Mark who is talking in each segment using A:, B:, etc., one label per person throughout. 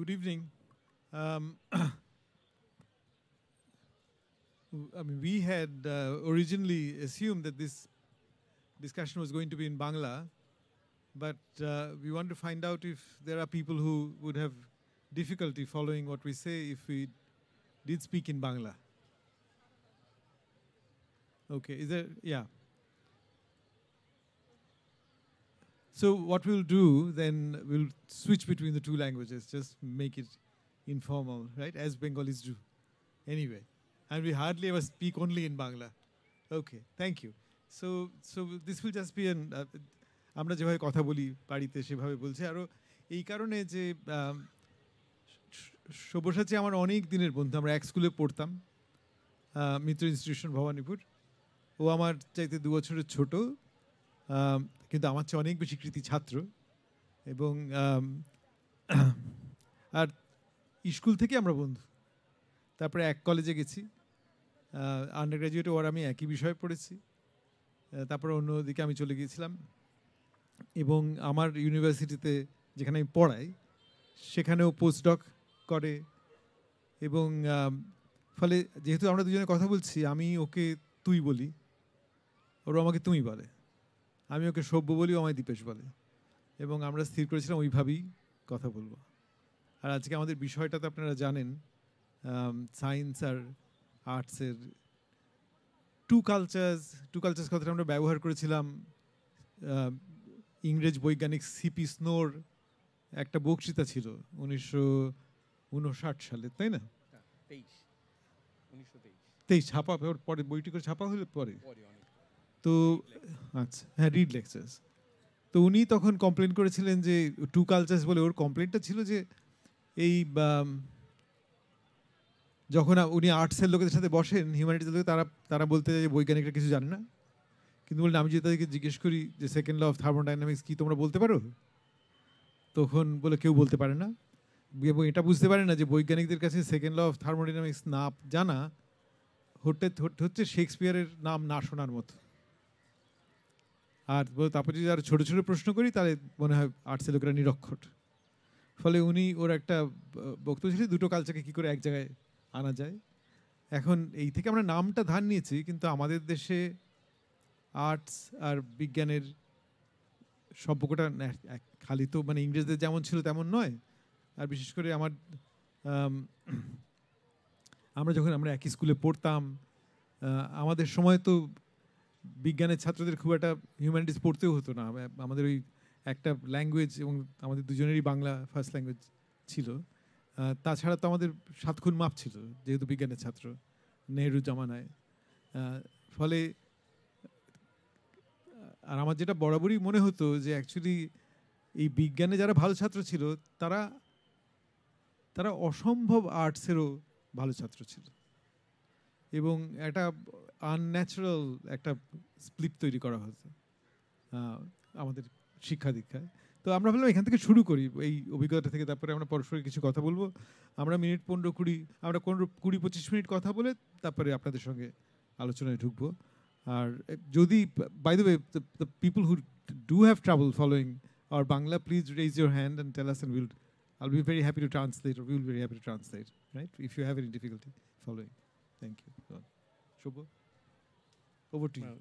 A: Good evening. Um, I mean, we had uh, originally assumed that this discussion was going to be in Bangla, but uh, we want to find out if there are people who would have difficulty following what we say if we did speak in Bangla. Okay, is there, yeah. So what we'll do then, we'll switch between the two languages, just make it informal, right? As Bengalis do. Anyway, and we hardly ever speak only in Bangla. Okay, thank you. So, so this will just be an. আমরা যেভাবে কথা বলি বাড়িতে সেভাবে বলছি আরও এই কারণে যে সব্যসাচী আমার অনেক দিনের বন্ধু আমরা এক স্কুলে পড়তাম মিত্র ইনস্টিটিউশন ভবানীপুর ও আমার চাইতে দু বছরের ছোট কিন্তু আমার চেয়ে অনেক বেশি কৃতি ছাত্র এবং আর স্কুল থেকে আমরা বন্ধু তারপরে এক কলেজে গেছি আন্ডার গ্র্যাজুয়েট ওর আমি একই বিষয়ে পড়েছি তারপরে অন্যদিকে আমি চলে গিয়েছিলাম এবং আমার ইউনিভার্সিটিতে যেখানে আমি পড়াই সেখানেও পোস্ট ডক করে এবং ফলে যেহেতু আমরা দুজনে কথা বলছি আমি ওকে তুই বলি ওর আমাকে তুমি বলে আমি ওকে সভ্য বলি আমায় দীপেশ বলে এবং আমরা স্থির করেছিলাম ওইভাবেই কথা বলবো আর আজকে আমাদের বিষয়টা তো আপনারা জানেন সায়েন্স আর আর্টসের টু কালচার্স টু কালচার্স কথাটা আমরা ব্যবহার করেছিলাম ইংরেজ বৈজ্ঞানিক সিপি স্নোর একটা বক্তৃতা ছিল উনিশশো উনষাট সালে তাই না হ্যাঁ, তেইশ ছাপা পরে বইটি করে ছাপা হলে পরে তো আচ্ছা হ্যাঁ রিড লেকচার্স তো উনি তখন কমপ্লেন করেছিলেন যে টু কালচার্স বলে ওর কমপ্লেনটা ছিল যে এই যখন উনি আর্টসের লোকেদের সাথে বসেন হিউম্যানিটির লোকে তারা তারা বলতে যে বৈজ্ঞানিকরা কিছু জানে না কিন্তু বললেন আমি যদি তাদেরকে জিজ্ঞেস করি যে সেকেন্ড ল অফ থার্মোডাইনামিক্স কী তোমরা বলতে পারো তখন বলে কেউ বলতে পারে না এবং এটা বুঝতে পারে না যে বৈজ্ঞানিকদের কাছে সেকেন্ড ল অফ থার্মোডাইনামিক্স না জানা হোটে হচ্ছে শেক্সপিয়ারের নাম না শোনার মতো আর তারপর যদি আর ছোটো ছোটো প্রশ্ন করি তাহলে মনে হয় আর্টসের লোকেরা নিরক্ষর ফলে উনি ওর একটা বক্তব্য ছিল দুটো কালচারকে কী করে এক জায়গায় আনা যায় এখন এই থেকে আমরা নামটা ধার নিয়েছি কিন্তু আমাদের দেশে আর্টস আর বিজ্ঞানের সম্পর্কটা খালি তো মানে ইংরেজদের যেমন ছিল তেমন নয় আর বিশেষ করে আমার আমরা যখন আমরা একই স্কুলে পড়তাম আমাদের সময় তো বিজ্ঞানের ছাত্রদের খুব একটা হিউম্যানিটিস পড়তেও হতো না আমাদের ওই একটা ল্যাঙ্গুয়েজ এবং আমাদের দুজনেরই বাংলা ফার্স্ট ল্যাঙ্গুয়েজ ছিল তাছাড়া তো আমাদের সাতক্ষণ মাপ ছিল যেহেতু বিজ্ঞানের ছাত্র নেহরু জামানায় ফলে আর আমার যেটা বরাবরই মনে হতো যে অ্যাকচুয়ালি এই বিজ্ঞানে যারা ভালো ছাত্র ছিল তারা তারা অসম্ভব আর্টসেরও ভালো ছাত্র ছিল এবং একটা আনন্যাচারাল একটা স্প্লিট তৈরি করা হয়েছে আমাদের শিক্ষা দীক্ষায় তো আমরা ভাবলাম এখান থেকে শুরু করি এই অভিজ্ঞতা থেকে তারপরে আমরা পরস্পরের কিছু কথা বলবো আমরা মিনিট পনেরো কুড়ি আমরা পনেরো কুড়ি পঁচিশ মিনিট কথা বলে তারপরে আপনাদের সঙ্গে আলোচনায় ঢুকবো আর যদি by the way the people who do have trouble following our Bangla please raise your hand and tell us and will all be very happy to translate will very happy to translate right if you have any difficulty following thank you Shubho over to হ্যাঁ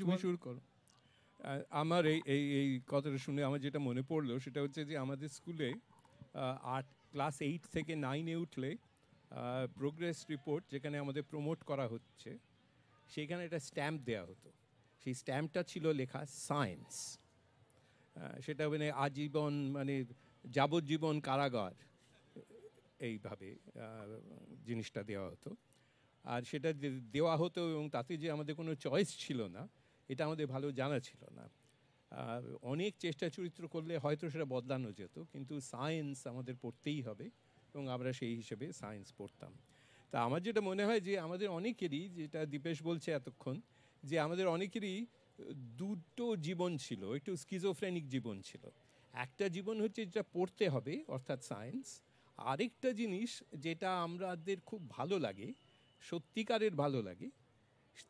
B: তুমি শুরু করো আমার এই এই এই কথাটা শুনে আমার যেটা মনে পড়লো সেটা হচ্ছে যে আমাদের স্কুলে আট ক্লাস এইট থেকে নাইনে উঠলে প্রোগ্রেস রিপোর্ট যেখানে আমাদের প্রমোট করা হচ্ছে সেইখানে একটা স্ট্যাম্প দেওয়া হতো সেই স্ট্যাম্পটা ছিল লেখা সায়েন্স সেটা মানে আজীবন মানে যাবজ্জীবন কারাগার এইভাবে জিনিসটা দেওয়া হতো আর সেটা দেওয়া হতো এবং তাতে যে আমাদের কোনো চয়েস ছিল না এটা আমাদের ভালো জানা ছিল না অনেক চেষ্টা চরিত্র করলে হয়তো সেটা বদলানো যেত কিন্তু সায়েন্স আমাদের পড়তেই হবে এবং আমরা সেই হিসেবে সায়েন্স পড়তাম তা আমার যেটা মনে হয় যে আমাদের অনেকেরই যেটা দীপেশ বলছে এতক্ষণ যে আমাদের অনেকেরই দুটো জীবন ছিল একটু স্কিজোফ্রেনিক জীবন ছিল একটা জীবন হচ্ছে যেটা পড়তে হবে অর্থাৎ সায়েন্স আরেকটা জিনিস যেটা আমাদের খুব ভালো লাগে সত্যিকারের ভালো লাগে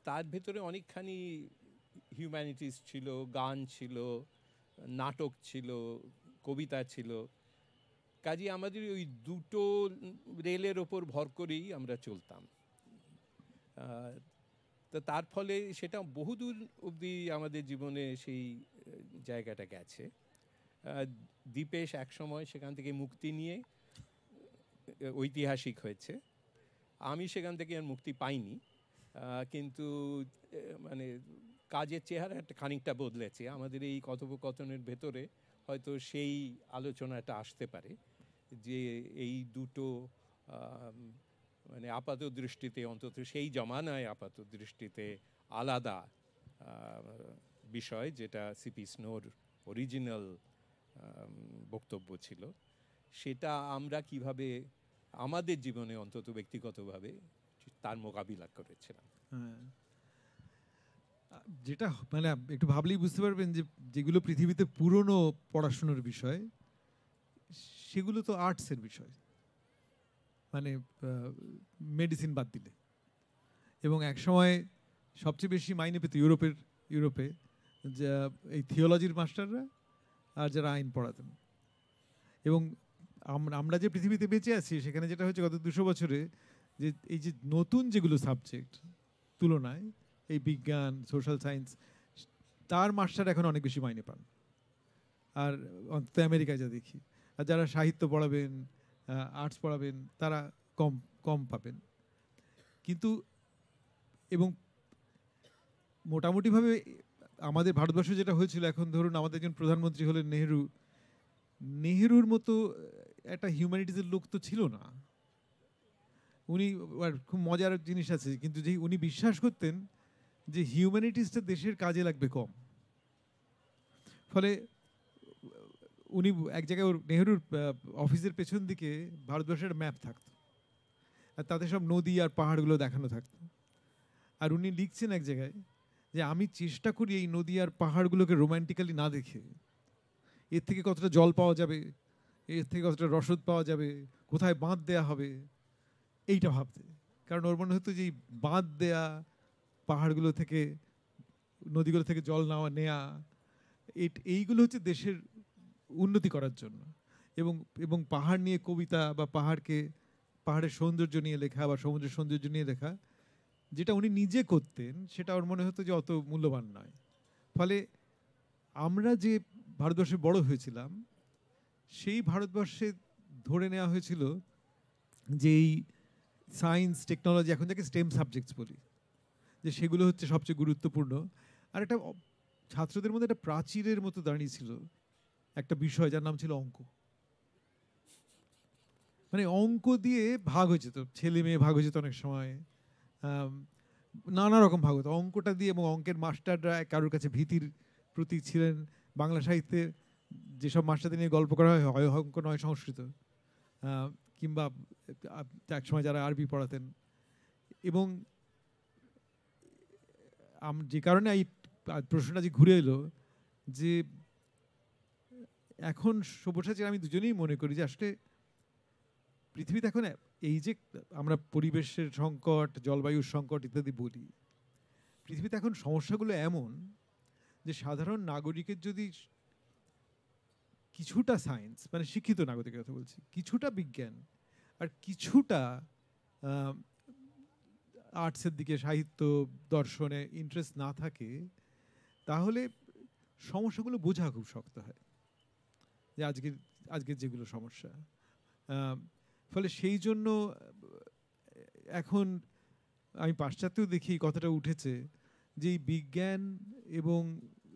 B: তার ভেতরে অনেকখানি হিউম্যানিটিস ছিল গান ছিল নাটক ছিল কবিতা ছিল কাজে আমাদের ওই দুটো রেলের ওপর ভর করেই আমরা চলতাম তো তার ফলে সেটা বহুদূর অবধি আমাদের জীবনে সেই জায়গাটা গেছে দীপেশ একসময় সেখান থেকে মুক্তি নিয়ে ঐতিহাসিক হয়েছে আমি সেখান থেকে আর মুক্তি পাইনি কিন্তু মানে কাজের চেহারা একটা খানিকটা বদলেছে আমাদের এই কথোপকথনের ভেতরে হয়তো সেই আলোচনাটা আসতে পারে যে এই দুটো মানে আপাত দৃষ্টিতে অন্তত সেই জমানায় আপাত দৃষ্টিতে আলাদা বিষয় যেটা সিপি স্নোর অরিজিনাল বক্তব্য ছিল সেটা আমরা কিভাবে আমাদের জীবনে অন্তত ব্যক্তিগতভাবে তার মোকাবিলা করেছিলাম
A: হ্যাঁ। যেটা মানে একটু ভাবলেই বুঝতে পারবেন যে যেগুলো পৃথিবীতে পুরনো পড়াশুনোর বিষয় সেগুলো তো আর্টসের বিষয় মানে মেডিসিন বাদ দিলে এবং একসময় সবচেয়ে বেশি মাইনে পেত ইউরোপের ইউরোপে যা এই থিওলজির মাস্টাররা আর যারা আইন পড়াতেন এবং আমরা যে পৃথিবীতে বেঁচে আছি সেখানে যেটা হচ্ছে গত দুশো বছরে যে এই যে নতুন যেগুলো সাবজেক্ট তুলনায় এই বিজ্ঞান সোশ্যাল সায়েন্স তার মাস্টার এখন অনেক বেশি মাইনে পান আর অন্তত আমেরিকায় যা দেখি আর যারা সাহিত্য পড়াবেন আর্টস পড়াবেন তারা কম কম পাবেন কিন্তু এবং মোটামুটিভাবে আমাদের ভারতবর্ষে যেটা হয়েছিল এখন ধরুন আমাদের একজন প্রধানমন্ত্রী হলেন নেহরু নেহরুর মতো একটা হিউম্যানিটিজের লোক তো ছিল না উনি খুব মজার জিনিস আছে কিন্তু যে উনি বিশ্বাস করতেন যে হিউম্যানিটিসটা দেশের কাজে লাগবে কম ফলে উনি এক জায়গায় ওর নেহরুর অফিসের পেছন দিকে ভারতবর্ষের ম্যাপ থাকতো আর তাতে সব নদী আর পাহাড়গুলো দেখানো থাকতো আর উনি লিখছেন এক জায়গায় যে আমি চেষ্টা করি এই নদী আর পাহাড়গুলোকে রোম্যান্টিক্যালি না দেখে এর থেকে কতটা জল পাওয়া যাবে এর থেকে কতটা রসদ পাওয়া যাবে কোথায় বাঁধ দেয়া হবে এইটা ভাবতে কারণ ওর মনে হতো যে এই বাঁধ দেয়া পাহাড়গুলো থেকে নদীগুলো থেকে জল নেওয়া নেয়া এইগুলো হচ্ছে দেশের উন্নতি করার জন্য এবং এবং পাহাড় নিয়ে কবিতা বা পাহাড়কে পাহাড়ের সৌন্দর্য নিয়ে লেখা বা সমুদ্রের সৌন্দর্য নিয়ে লেখা যেটা উনি নিজে করতেন সেটা ওর মনে হতো যে অত মূল্যবান নয় ফলে আমরা যে ভারতবর্ষে বড় হয়েছিলাম সেই ভারতবর্ষে ধরে নেওয়া হয়েছিল যে এই সায়েন্স টেকনোলজি এখন যাকে স্টেম সাবজেক্টস বলি যে সেগুলো হচ্ছে সবচেয়ে গুরুত্বপূর্ণ আর একটা ছাত্রদের মধ্যে একটা প্রাচীরের মতো দাঁড়িয়ে ছিল একটা বিষয় যার নাম ছিল অঙ্ক মানে অঙ্ক দিয়ে ভাগ হয়ে যেত ছেলে মেয়ে ভাগ হয়ে যেত অনেক সময় নানা রকম ভাগ হতো অঙ্কটা দিয়ে এবং অঙ্কের মাস্টাররা কারোর কাছে ভীতির প্রতীক ছিলেন বাংলা সাহিত্যে যেসব মাস্টার নিয়ে গল্প করা হয় হয় অঙ্ক নয় সংস্কৃত কিংবা একসময় যারা আরবি পড়াতেন এবং যে কারণে এই প্রশ্নটা যে ঘুরে এলো যে এখন সব্যসাচী আমি দুজনেই মনে করি যে আসলে পৃথিবীতে এখন এই যে আমরা পরিবেশের সংকট জলবায়ুর সংকট ইত্যাদি বলি পৃথিবীতে এখন সমস্যাগুলো এমন যে সাধারণ নাগরিকের যদি কিছুটা সায়েন্স মানে শিক্ষিত নাগরিকের কথা বলছি কিছুটা বিজ্ঞান আর কিছুটা আর্টসের দিকে সাহিত্য দর্শনে ইন্টারেস্ট না থাকে তাহলে সমস্যাগুলো বোঝা খুব শক্ত হয় যে আজকের আজকের যেগুলো সমস্যা ফলে সেই জন্য এখন আমি পাশ্চাত্যেও দেখি কথাটা উঠেছে যে বিজ্ঞান এবং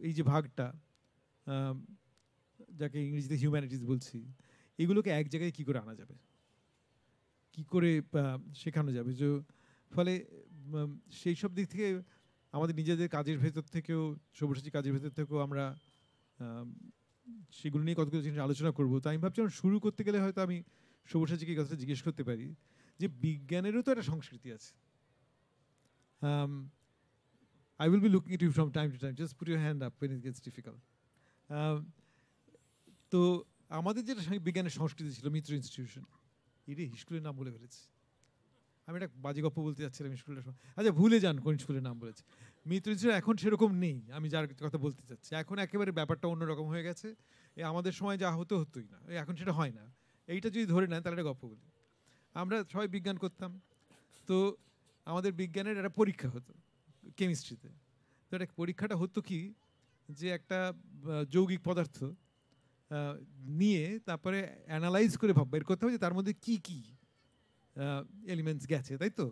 A: এই যে ভাগটা যাকে ইংরেজিতে হিউম্যানিটিস বলছি এগুলোকে এক জায়গায় কী করে আনা যাবে কি করে শেখানো যাবে যে ফলে সেই সব দিক থেকে আমাদের নিজেদের কাজের ভেতর থেকেও সব্যসাচী কাজের ভেতর থেকেও আমরা সেগুলো নিয়ে কতগুলো জিনিস আলোচনা করবো তো আমি ভাবছিলাম শুরু করতে গেলে হয়তো আমি সব্যসাচীকে কথাটা জিজ্ঞেস করতে পারি যে বিজ্ঞানেরও তো একটা সংস্কৃতি আছে I will be looking at you from time to time just put your hand up when it gets difficult তো আমাদের যেটা বিজ্ঞানের সংস্কৃতি ছিল মিত্র ইনস্টিটিউশন এটি স্কুলের নাম বলে ফেলেছি আমি একটা বাজে গপ্প বলতে যাচ্ছিলাম স্কুলের আচ্ছা ভুলে যান কোন স্কুলের নাম বলেছে মিত্র ইনস্টিটিউশন এখন সেরকম নেই আমি যার কথা বলতে চাচ্ছি এখন একেবারে ব্যাপারটা অন্যরকম হয়ে গেছে আমাদের সময় যা হতো হতোই না এখন সেটা হয় না এইটা যদি ধরে নেন তাহলে একটা গপ্প বলি আমরা সবাই বিজ্ঞান করতাম তো আমাদের বিজ্ঞানের একটা পরীক্ষা হতো কেমিস্ট্রিতে তো একটা পরীক্ষাটা হতো কি যে একটা যৌগিক পদার্থ নিয়ে তারপরে অ্যানালাইজ করে ভাব বের করতে হবে যে তার মধ্যে কি কি এলিমেন্টস গেছে তাই তো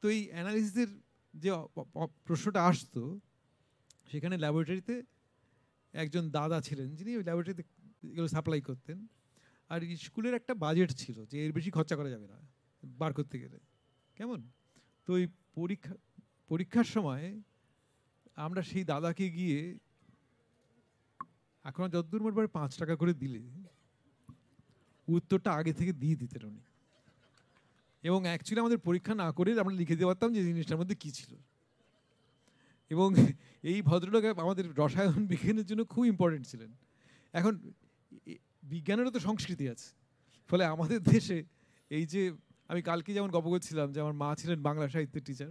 A: তো এই অ্যানালাইসিসের যে প্রশ্নটা আসতো সেখানে ল্যাবরেটরিতে একজন দাদা ছিলেন যিনি ওই ল্যাবরেটরিতে এগুলো সাপ্লাই করতেন আর স্কুলের একটা বাজেট ছিল যে এর বেশি খরচা করা যাবে না বার করতে গেলে কেমন তো ওই পরীক্ষা পরীক্ষার সময় আমরা সেই দাদাকে গিয়ে এখন যতদূর মনে পরে পাঁচ টাকা করে দিলে উত্তরটা আগে থেকে দিয়ে দিতেন উনি এবং অ্যাকচুয়ালি আমাদের পরীক্ষা না করে আমরা লিখে দিতে পারতাম যে জিনিসটার মধ্যে কী ছিল এবং এই ভদ্রলোক আমাদের রসায়ন বিজ্ঞানের জন্য খুব ইম্পর্টেন্ট ছিলেন এখন বিজ্ঞানেরও তো সংস্কৃতি আছে ফলে আমাদের দেশে এই যে আমি কালকে যেমন গপ করছিলাম যে আমার মা ছিলেন বাংলা সাহিত্যের টিচার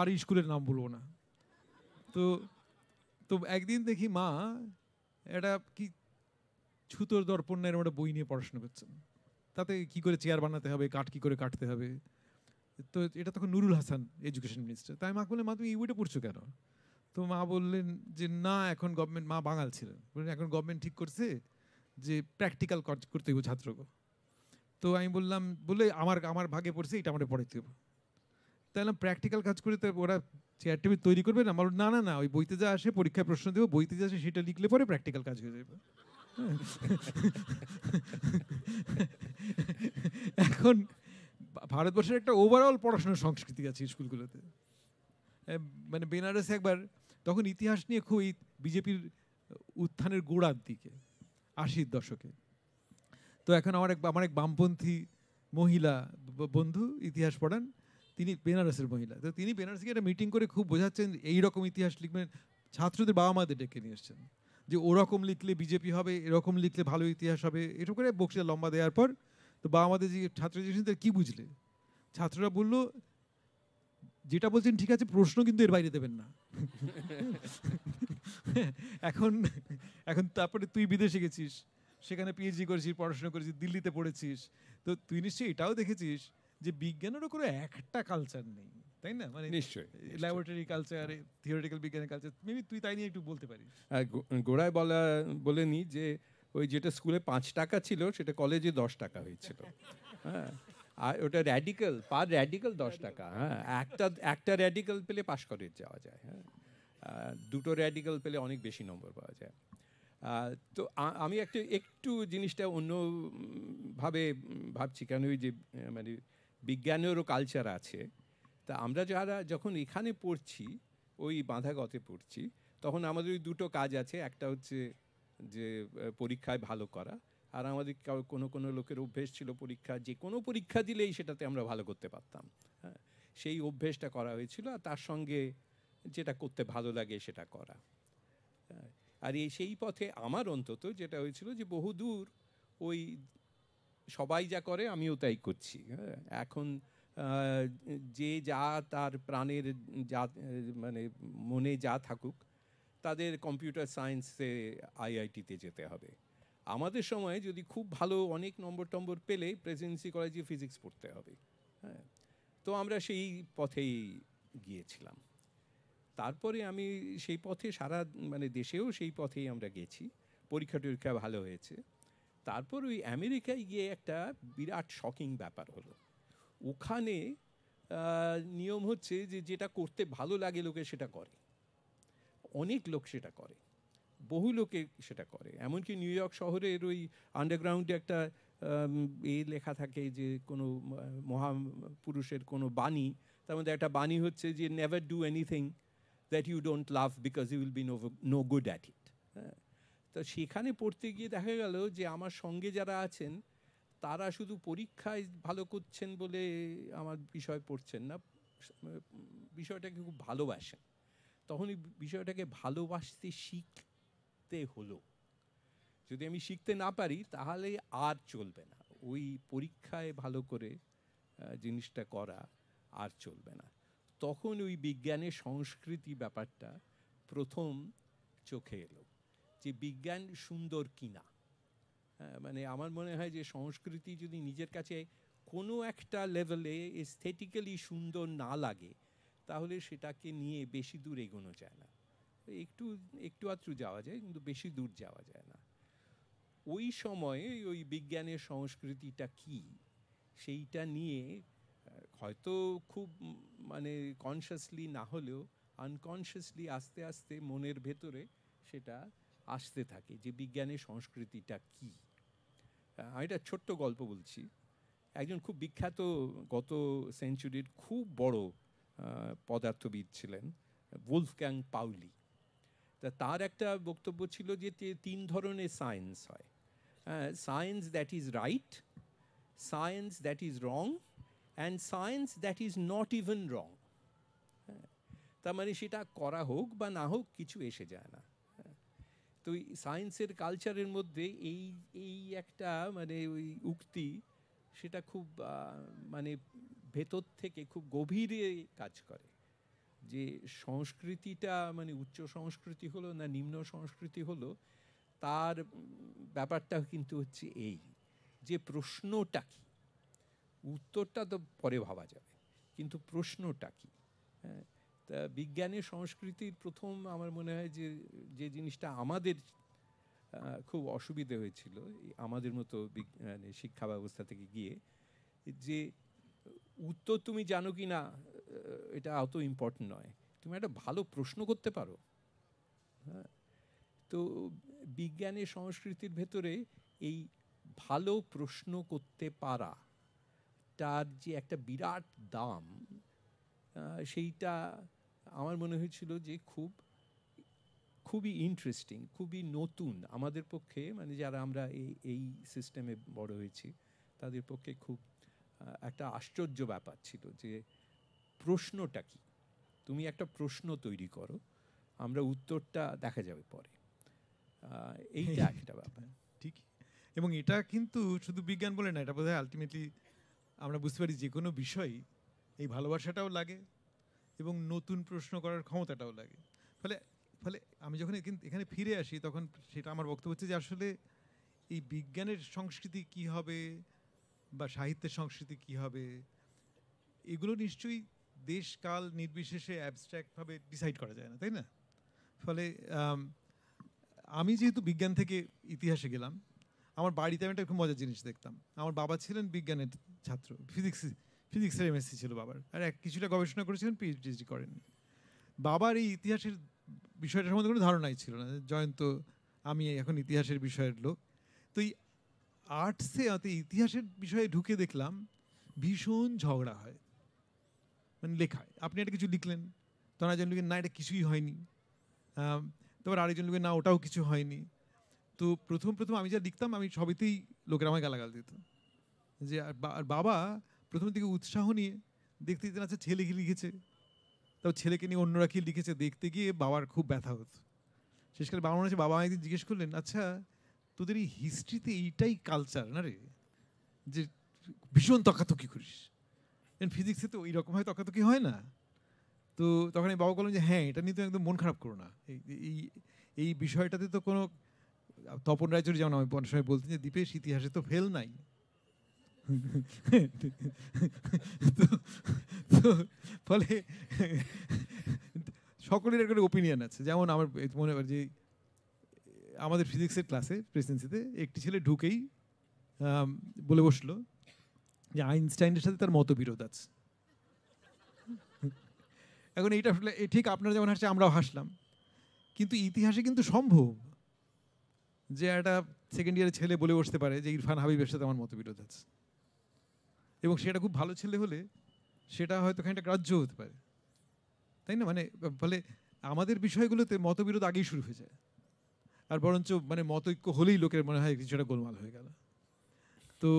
A: আর স্কুলের নাম বলবো না তো তো একদিন দেখি মা এটা কি ছুতোর দর্পণের একটা বই নিয়ে পড়াশোনা করছেন তাতে কি করে চেয়ার বানাতে হবে কাঠ কি করে কাটতে হবে তো এটা তখন নুরুল হাসান এডুকেশন মিনিস্টার তাই মা বললেন মা তুমি ইউটে পড়ছো কেন তো মা বললেন যে না এখন গভর্নমেন্ট মা বাঙাল ছিলেন বললেন এখন গভর্নমেন্ট ঠিক করছে যে প্র্যাকটিক্যাল কাজ করতে হইব ছাত্রকে তো আমি বললাম বলে আমার আমার ভাগে পড়ছে এটা আমাদের পড়াইতে হবে তাহলে প্র্যাকটিক্যাল কাজ করে তো ওরা চেয়ার টেবিল তৈরি করবেন আমার না না না ওই বইতে যা আসে পরীক্ষায় প্রশ্ন দেবো বইতে যা আসে সেটা লিখলে পরে প্র্যাকটিক্যাল কাজ হয়ে যাবে এখন ভারতবর্ষের একটা ওভারঅল পড়াশোনার সংস্কৃতি আছে স্কুলগুলোতে মানে বেনারসে একবার তখন ইতিহাস নিয়ে খুবই বিজেপির উত্থানের গোড়ার দিকে আশির দশকে তো এখন আমার এক আমার এক বামপন্থী মহিলা বন্ধু ইতিহাস পড়ান তিনি বেনারসের মহিলা তো তিনি বেনারসকে একটা মিটিং করে খুব বোঝাচ্ছেন এই রকম ইতিহাস লিখবেন ছাত্রদের বাবা মাদের ডেকে নিয়ে এসছেন যে ওরকম লিখলে বিজেপি হবে এরকম লিখলে ভালো ইতিহাস হবে এরকম করে বক্সিটা লম্বা দেওয়ার পর তো বাবা মাদের যে ছাত্র যে কী বুঝলে ছাত্ররা বলল যেটা বলছেন ঠিক আছে প্রশ্ন কিন্তু এর বাইরে দেবেন না এখন এখন তারপরে তুই বিদেশে গেছিস সেখানে পিএইচডি করেছিস পড়াশোনা করেছিস দিল্লিতে পড়েছিস তো তুই নিশ্চয়ই এটাও দেখেছিস যে বিজ্ঞানেরও কোনো একটা কালচার নেই তাই না মানে নিশ্চয়ই ল্যাবরেটরি কালচার থিওরিটিক্যাল বিজ্ঞানের কালচার মেবি তুই তাই নিয়ে একটু বলতে পারিস
B: হ্যাঁ, গোড়ায় বলা বলে নি যে ওই যেটা স্কুলে পাঁচ টাকা ছিল সেটা কলেজে দশ টাকা হয়েছিল হ্যাঁ আর ওটা র্যাডিক্যাল পার র্যাডিক্যাল দশ টাকা হ্যাঁ একটা একটা র্যাডিক্যাল পেলে পাশ করে যাওয়া যায় হ্যাঁ দুটো র্যাডিক্যাল পেলে অনেক বেশি নম্বর পাওয়া যায় তো আমি একটা একটু জিনিসটা অন্যভাবে ভাবছি কেন ওই যে মানে বিজ্ঞানেরও কালচার আছে তা আমরা যারা যখন এখানে পড়ছি ওই বাঁধাগতে পড়ছি তখন আমাদের ওই দুটো কাজ আছে একটা হচ্ছে যে পরীক্ষায় ভালো করা আর আমাদের কোনো কোনো লোকের অভ্যেস ছিল পরীক্ষা যে কোনো পরীক্ষা দিলেই সেটাতে আমরা ভালো করতে পারতাম হ্যাঁ সেই অভ্যেসটা করা হয়েছিল আর তার সঙ্গে যেটা করতে ভালো লাগে সেটা করা হ্যাঁ, আর এই সেই পথে আমার অন্তত যেটা হয়েছিল যে বহুদূর ওই সবাই যা করে আমিও তাই করছি হ্যাঁ, এখন যে যা তার প্রাণের যা মানে মনে যা থাকুক তাদের কম্পিউটার সায়েন্সে আইআইটিতে যেতে হবে আমাদের সময়ে যদি খুব ভালো অনেক নম্বর টম্বর পেলে প্রেসিডেন্সি কলেজে ফিজিক্স পড়তে হবে হ্যাঁ তো আমরা সেই পথেই গিয়েছিলাম তারপরে আমি সেই পথে সারা মানে দেশেও সেই পথেই আমরা গেছি পরীক্ষা টরীক্ষা ভালো হয়েছে তারপর ওই আমেরিকায় গিয়ে একটা বিরাট শকিং ব্যাপার হলো ওখানে নিয়ম হচ্ছে যে যেটা করতে ভালো লাগে লোকে সেটা করে অনেক লোক সেটা করে বহু লোকে সেটা করে এমনকি নিউ ইয়র্ক শহরের ওই আন্ডারগ্রাউন্ডে একটা এ লেখা থাকে যে কোনো মহাপুরুষের কোনো বাণী তার মধ্যে একটা বাণী হচ্ছে যে never do anything that you don't love because you will be no no good at it হ্যাঁ তো সেখানে পড়তে গিয়ে দেখা গেল যে আমার সঙ্গে যারা আছেন তারা শুধু পরীক্ষায় ভালো করছেন বলে আমার বিষয় পড়ছেন না বিষয়টাকে খুব ভালোবাসেন তখনই বিষয়টাকে ভালোবাসতে শিখতে হলো যদি আমি শিখতে না পারি তাহলে আর চলবে না ওই পরীক্ষায় ভালো করে জিনিসটা করা আর চলবে না তখন ওই বিজ্ঞানের সংস্কৃতি ব্যাপারটা প্রথম চোখে এলো যে বিজ্ঞান সুন্দর কিনা হ্যাঁ, মানে আমার মনে হয় যে সংস্কৃতি যদি নিজের কাছে কোনো একটা লেভেলে এস্থেটিক্যালি সুন্দর না লাগে তাহলে সেটাকে নিয়ে বেশি দূর এগোনো যায় না একটু একটু আত্রু যাওয়া যায় কিন্তু বেশি দূর যাওয়া যায় না ওই সময়ে ওই বিজ্ঞানের সংস্কৃতিটা কি সেইটা নিয়ে হয়তো খুব মানে কনসিয়াসলি না হলেও আনকনসিয়াসলি আস্তে আস্তে মনের ভেতরে সেটা আসতে থাকে যে বিজ্ঞানের সংস্কৃতিটা কী আমি একটা ছোট্ট গল্প বলছি একজন খুব বিখ্যাত গত সেঞ্চুরির খুব বড় পদার্থবিদ ছিলেন ওলফক্যাং পাউলি তা তার একটা বক্তব্য ছিল যে তিন ধরনের সায়েন্স হয় science that is right science that is wrong and science that is not even wrong তার মানে সেটা করা হোক বা না হোক কিছু এসে যায় না তো সায়েন্সের কালচারের মধ্যে এই এই একটা মানে ওই উক্তি সেটা খুব মানে ভেতর থেকে খুব গভীরে কাজ করে যে সংস্কৃতিটা মানে উচ্চ সংস্কৃতি হলো না নিম্ন সংস্কৃতি হলো তার ব্যাপারটা কিন্তু হচ্ছে এই যে প্রশ্নটা কী উত্তরটা তো পরে ভাবা যাবে কিন্তু প্রশ্নটা কী হ্যাঁ তা বিজ্ঞানী সংস্কৃতির প্রথম আমার মনে হয় যে যে জিনিসটা আমাদের খুব অসুবিধে হয়েছিল আমাদের মতো মানে শিক্ষা ব্যবস্থা থেকে গিয়ে যে উত্তর তুমি জানো কি না এটা অত ইম্পর্টেন্ট নয় তুমি একটা ভালো প্রশ্ন করতে পারো হ্যাঁ তো বিজ্ঞানের সংস্কৃতির ভেতরে এই ভালো প্রশ্ন করতে পারা তার যে একটা বিরাট দাম সেইটা আমার মনে হয়েছিল যে খুব খুবই ইন্টারেস্টিং খুবই নতুন আমাদের পক্ষে মানে যারা আমরা এই এই সিস্টেমে বড় হয়েছি তাদের পক্ষে খুব একটা আশ্চর্য ব্যাপার ছিল যে প্রশ্নটা কি তুমি একটা প্রশ্ন তৈরি করো আমরা উত্তরটা দেখা যাবে পরে
A: এইটা একটা ব্যাপার ঠিক এবং এটা কিন্তু শুধু বিজ্ঞান বলে না এটা বোধ আলটিমেটলি আমরা বুঝতে পারি যে কোনো বিষয়ই এই ভালোবাসাটাও লাগে এবং নতুন প্রশ্ন করার ক্ষমতাটাও লাগে ফলে ফলে আমি যখন এখানে ফিরে আসি তখন সেটা আমার বক্তব্য হচ্ছে যে আসলে এই বিজ্ঞানের সংস্কৃতি কি হবে বা সাহিত্যের সংস্কৃতি কি হবে এগুলো নিশ্চয়ই দেশ কাল নির্বিশেষে অ্যাবস্ট্র্যাক্টভাবে ডিসাইড করা যায় না তাই না ফলে আমি যেহেতু বিজ্ঞান থেকে ইতিহাসে গেলাম আমার বাড়িতে আমি একটা খুব মজার জিনিস দেখতাম আমার বাবা ছিলেন বিজ্ঞানের ছাত্র ফিজিক্স ফিজিক্সের এমএসসি ছিল বাবার আর এক কিছুটা গবেষণা করেছিলেন পিএইচডি করেন বাবার এই ইতিহাসের বিষয়টার সম্বন্ধে কোনো ধারণাই ছিল না জয়ন্ত আমি এখন ইতিহাসের বিষয়ের লোক তো এই আর্টসে অতি ইতিহাসের বিষয়ে ঢুকে দেখলাম ভীষণ ঝগড়া হয় মানে লেখায় আপনি একটা কিছু লিখলেন তখন একজন লোকের না এটা কিছুই হয়নি তারপর আরেকজন লোকের না ওটাও কিছু হয়নি তো প্রথম প্রথম আমি যা লিখতাম আমি সবইতেই লোকের আমায় গালাগাল দিত যে বাবা প্রথম দিকে উৎসাহ নিয়ে দেখতে যেতেন আচ্ছা ছেলে কি লিখেছে তাও ছেলেকে নিয়ে অন্যরা কি লিখেছে দেখতে গিয়ে বাবার খুব ব্যথা হতো শেষকালে বাবা মনে বাবা একদিন জিজ্ঞেস করলেন আচ্ছা তোদের এই হিস্ট্রিতে এইটাই কালচার না রে যে ভীষণ তকাতকি করিস ফিজিক্সে তো ওই রকম হয় তকাতকি হয় না তো তখন আমি বাবা বললেন যে হ্যাঁ এটা নিয়ে তো একদম মন খারাপ করো না এই এই বিষয়টাতে তো কোনো তপন রায়চুরি যেমন আমি অনেক সময় বলতেন যে দ্বীপের ইতিহাসে তো ফেল নাই তো ফলে সকলের একটা ওপিনিয়ন আছে যেমন আমার মনে হয় যে আমাদের ফিজিক্সের ক্লাসে প্রেসিডেন্সিতে একটি ছেলে ঢুকেই বলে বসলো যে আইনস্টাইনের সাথে তার মতবিরোধ আছে এখন এইটা আসলে ঠিক আপনারা যেমন হাসছে আমরাও হাসলাম কিন্তু ইতিহাসে কিন্তু সম্ভব যে একটা সেকেন্ড ইয়ারের ছেলে বলে বসতে পারে যে ইরফান হাবিবের সাথে আমার মতবিরোধ আছে এবং সেটা খুব ভালো ছেলে হলে সেটা হয়তো খানিকটা গ্রাহ্য হতে পারে তাই না মানে ফলে আমাদের বিষয়গুলোতে মতবিরোধ আগেই শুরু হয়ে যায় আর বরঞ্চ মানে মতৈক্য হলেই লোকের মনে হয় কিছুটা গোলমাল হয়ে গেল তো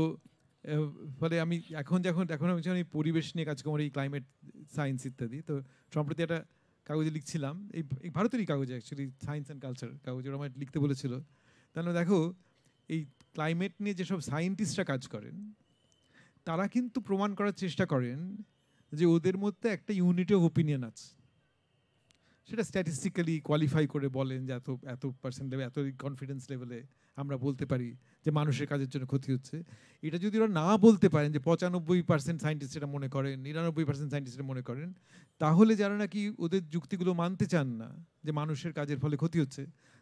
A: ফলে আমি এখন যখন এখন আমি আমি পরিবেশ নিয়ে কাজ করি এই ক্লাইমেট সায়েন্স ইত্যাদি তো সম্প্রতি একটা কাগজে লিখছিলাম এই ভারতেরই কাগজে অ্যাকচুয়ালি সায়েন্স অ্যান্ড কালচার কাগজে ওরা আমায় লিখতে বলেছিল তাহলে দেখো এই ক্লাইমেট নিয়ে যেসব সায়েন্টিস্টরা কাজ করেন তারা কিন্তু প্রমাণ করার চেষ্টা করেন যে ওদের মধ্যে একটা ইউনিট অফ ওপিনিয়ন আছে সেটা স্ট্যাটিস্টিক্যালি কোয়ালিফাই করে বলেন যে এত এত পার্সেন্ট লেভেল এত কনফিডেন্স লেভেলে আমরা বলতে পারি যে মানুষের কাজের জন্য ক্ষতি হচ্ছে এটা যদি ওরা না বলতে পারেন যে পঁচানব্বই পার্সেন্ট সায়েন্টিস্ট এটা মনে করেন নিরানব্বই পার্সেন্ট সায়েন্টিস্ট এটা মনে করেন তাহলে যারা নাকি ওদের যুক্তিগুলো মানতে চান না যে মানুষের কাজের ফলে ক্ষতি হচ্ছে